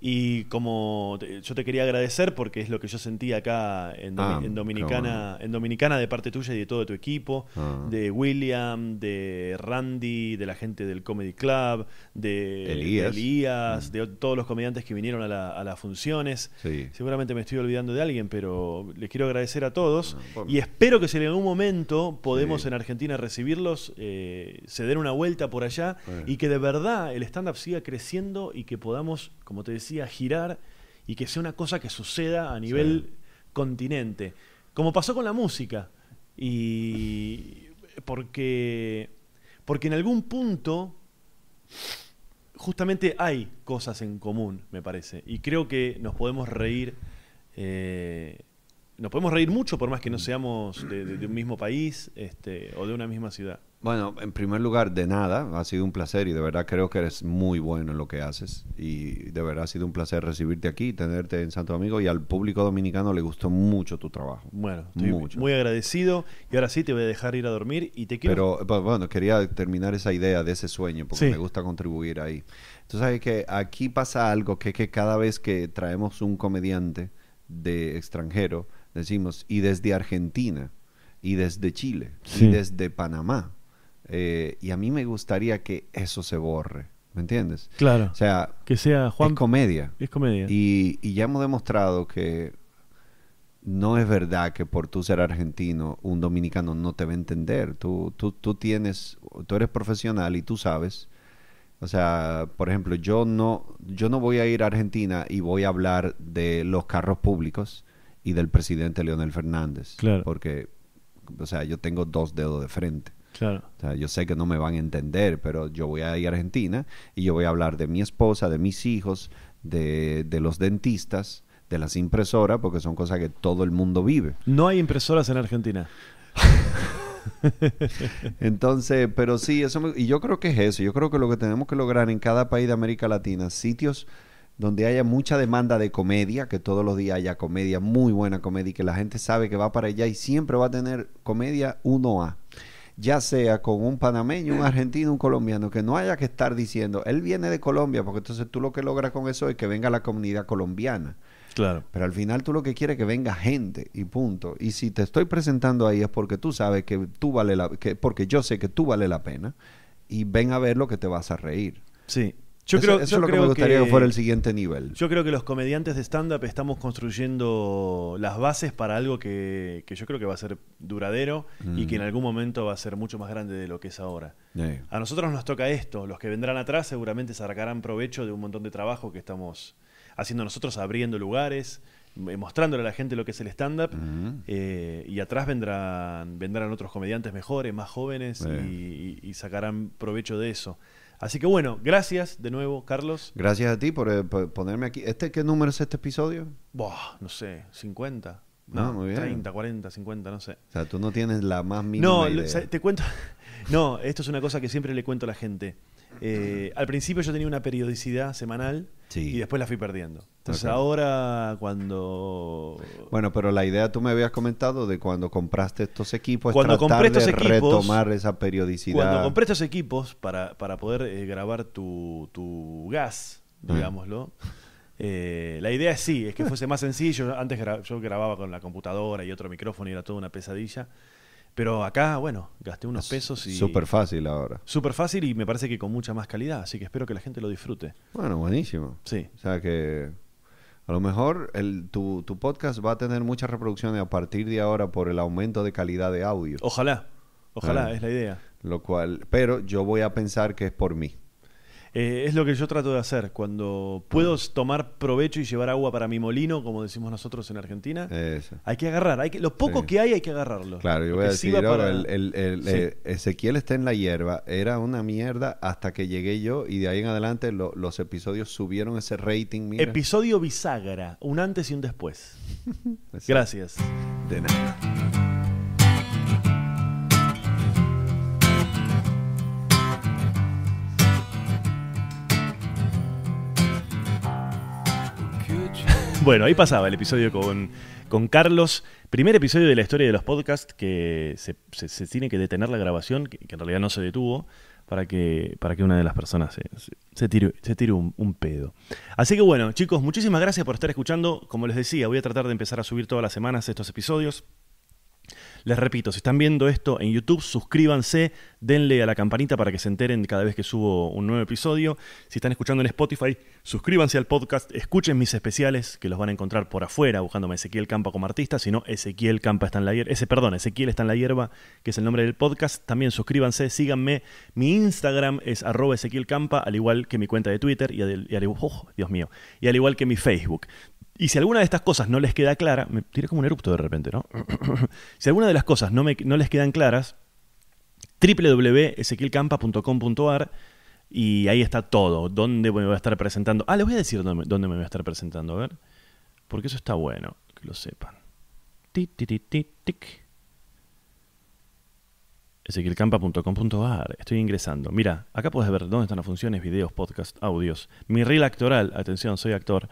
Y como yo te quería agradecer porque es lo que yo sentí acá en, ah, Dominicana, en Dominicana de parte tuya y de todo tu equipo, ah. de William, de Randy, de la gente del Comedy Club, de Elías, mm. de, todos los comediantes que vinieron a, las funciones. Seguramente me estoy olvidando de alguien, pero les quiero agradecer a todos ah, y espero que si en algún momento podemos en Argentina recibirlos, eh, se den una vuelta por allá y que de verdad el stand-up siga creciendo y que podamos, como te decía, girar y que sea una cosa que suceda a nivel continente. Como pasó con la música. Y porque, porque en algún punto justamente hay cosas en común, me parece. Y creo que nos podemos reír. Eh, nos podemos reír mucho por más que no seamos de, un mismo país este, o de una misma ciudad. Bueno, en primer lugar, de nada, ha sido un placer y de verdad creo que eres muy bueno en lo que haces y de verdad ha sido un placer recibirte aquí, tenerte en Santo Domingo y al público dominicano le gustó mucho tu trabajo. Bueno, muy agradecido y ahora sí te voy a dejar ir a dormir y te quiero... Pero pues, bueno, quería terminar esa idea de ese sueño porque me gusta contribuir ahí. Entonces sabes que aquí pasa algo que que cada vez que traemos un comediante de extranjero, decimos, y desde Argentina, y desde Chile, y desde Panamá eh, y a mí me gustaría que eso se borre. ¿Me entiendes? Claro. O sea, que sea Juan. Es comedia. Es comedia. Y, ya hemos demostrado que no es verdad que por tú ser argentino, un dominicano no te va a entender. Tú, tú, tienes, tú eres profesional y tú sabes. O sea, por ejemplo, yo no, yo no voy a ir a Argentina y voy a hablar de los carros públicos y del presidente Leonel Fernández. Claro. Porque, o sea, yo tengo dos dedos de frente. Claro. yo sé que no me van a entender, pero yo voy a ir a Argentina y yo voy a hablar de mi esposa, de mis hijos, de, de los dentistas, de las impresoras, porque son cosas que todo el mundo vive. No hay impresoras en Argentina. Entonces, pero sí, eso y yo creo que es eso. Yo creo que lo que tenemos que lograr en cada país de América Latina, sitios donde haya mucha demanda de comedia, que todos los días haya comedia, muy buena comedia, y que la gente sabe que va para allá y siempre va a tener comedia 1A ya sea con un panameño, un argentino, un colombiano, que no haya que estar diciendo, él viene de Colombia, porque entonces tú lo que logras con eso es que venga la comunidad colombiana. Claro. Pero al final tú lo que quieres es que venga gente y punto. Y si te estoy presentando ahí es porque tú sabes que tú vale la que porque yo sé que tú vale la pena y ven a ver lo que te vas a reír. Sí, yo eso, creo, es lo que me gustaría que, fuera el siguiente nivel. Yo creo que los comediantes de stand-up estamos construyendo las bases para algo que, yo creo que va a ser duradero y que en mm. algún momento va a ser mucho más grande de lo que es ahora. A nosotros nos toca esto. Los que vendrán atrás seguramente sacarán provecho de un montón de trabajo que estamos haciendo nosotros, abriendo lugares, eh, mostrándole a la gente lo que es el stand-up. Mm. Eh, y atrás vendrán, vendrán otros comediantes mejores, más jóvenes y sacarán provecho de eso. Así que bueno, gracias de nuevo, Carlos. Gracias a ti por, eh, ponerme aquí. ¿Este qué número es este episodio? no sé, 50. No, muy bien. 30, 40, 50, no sé. O sea, tú no tienes la más mínima No, te cuento. No, esto es una cosa que siempre le cuento a la gente. Eh, al principio yo tenía una periodicidad semanal y después la fui perdiendo. Entonces ahora cuando... Bueno, pero la idea tú me habías comentado de cuando compraste estos equipos, cuando de retomar esa periodicidad. Cuando compré estos equipos para, poder eh, grabar tu, gas, ah. digámoslo. Eh, la idea es sí, es que fuese más sencillo. Antes yo grababa con la computadora y otro micrófono y era toda una pesadilla. Pero acá, bueno, gasté unos pesos y. Súper fácil ahora. Súper fácil y me parece que con mucha más calidad, así que espero que la gente lo disfrute. Bueno, buenísimo. Sí. O sea que. A lo mejor el, tu, tu podcast va a tener muchas reproducciones a partir de ahora por el aumento de calidad de audio. Ojalá, ojalá, eh, es la idea. Lo cual, pero yo voy a pensar que es por mí. Eh, es lo que yo trato de hacer. Cuando puedo tomar provecho y llevar agua para mi molino, como decimos nosotros en Argentina, hay que agarrar. Hay que, lo poco que hay, hay que agarrarlo. Claro, yo voy a decir, eh, Ezequiel está en la hierba. Era una mierda hasta que llegué yo y de ahí en adelante los episodios subieron ese rating. Mira. Episodio bisagra, un antes y un después. Gracias. De nada. Bueno, ahí pasaba el episodio con, con Carlos. Primer episodio de la historia de los podcasts que se, tiene que detener la grabación, que, en realidad no se detuvo, para que, para que una de las personas se, se tire, un, pedo. Así que bueno, chicos, muchísimas gracias por estar escuchando. Como les decía, voy a tratar de empezar a subir todas las semanas estos episodios. Les repito, si están viendo esto en YouTube, suscríbanse, denle a la campanita para que se enteren cada vez que subo un nuevo episodio. Si están escuchando en Spotify, suscríbanse al podcast, escuchen mis especiales, que los van a encontrar por afuera, buscándome Ezequiel Campa como artista, sino Ezequiel Campa está en la hierba, ese, perdón, Ezequiel está en la hierba, que es el nombre del podcast. También suscríbanse, síganme. Mi Instagram es arroba Ezequiel Campa, al igual que mi cuenta de Twitter y oh, y al igual que mi Facebook. Y si alguna de estas cosas no les queda clara, me tiré como un erupto de repente, ¿no? si alguna de las cosas no, me, no les quedan claras, www.esequilcampa.com.ar y ahí está todo. ¿Dónde me voy a estar presentando? Ah, les voy a decir dónde, me voy a estar presentando, a ver. Porque eso está bueno, que lo sepan. Tic, tic, tic, tic. Estoy ingresando. Mira, acá puedes ver dónde están las funciones, videos, podcasts, audios. Mi reel actoral. Atención, soy actor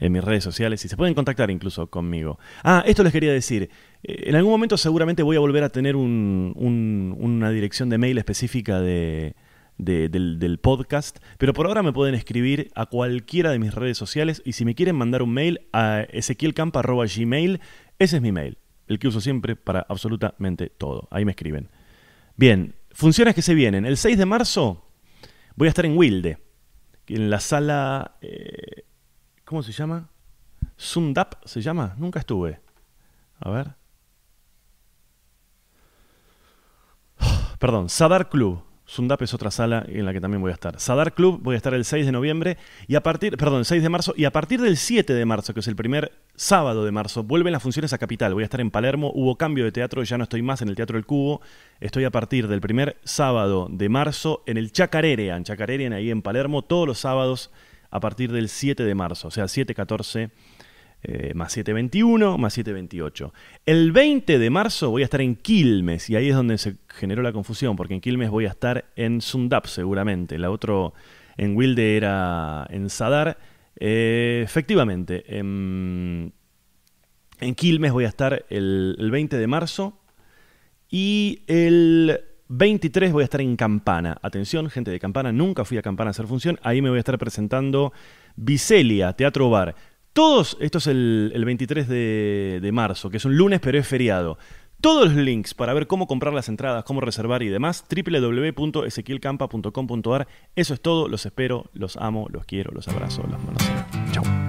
en mis redes sociales y se pueden contactar incluso conmigo. Ah, esto les quería decir. Eh, en algún momento seguramente voy a volver a tener una dirección de mail específica del, podcast, pero por ahora me pueden escribir a cualquiera de mis redes sociales y si me quieren mandar un mail a ezequielcampa.gmail, ese es mi mail, el que uso siempre para absolutamente todo. Ahí me escriben. Bien, funciones que se vienen. El 6 de marzo voy a estar en Wilde, en la sala eh, ¿Cómo se llama? Sundap se llama. Nunca estuve. A ver. Perdón, Sadar Club. Sundap es otra sala en la que también voy a estar. Sadar Club voy a estar el 6 de noviembre y a partir, perdón, el 6 de marzo y a partir del 7 de marzo, que es el primer sábado de marzo, vuelven las funciones a Capital. Voy a estar en Palermo, hubo cambio de teatro, ya no estoy más en el Teatro del Cubo. Estoy a partir del primer sábado de marzo en el Chacarerean, Chacarerean ahí en Palermo, todos los sábados a partir del 7 de marzo, o sea, 714 eh, más 721 más 728. El 20 de marzo voy a estar en Quilmes y ahí es donde se generó la confusión, porque en Quilmes voy a estar en Sundap seguramente, la otra en Wilde era en Sadar. Eh, efectivamente, em, en, Quilmes voy a estar el 20 de marzo y el 23 voy a estar en Campana. Atención, gente de Campana, nunca fui a Campana a hacer función. Ahí me voy a estar presentando Vicelia, Teatro Bar. Todos, esto es el, 23 de, marzo, que es un lunes pero es feriado. Todos los links para ver cómo comprar las entradas, cómo reservar y demás, www.esequielcampa.com.ar. Eso es todo, los espero, los amo, los quiero, los abrazo, los mando. Chao.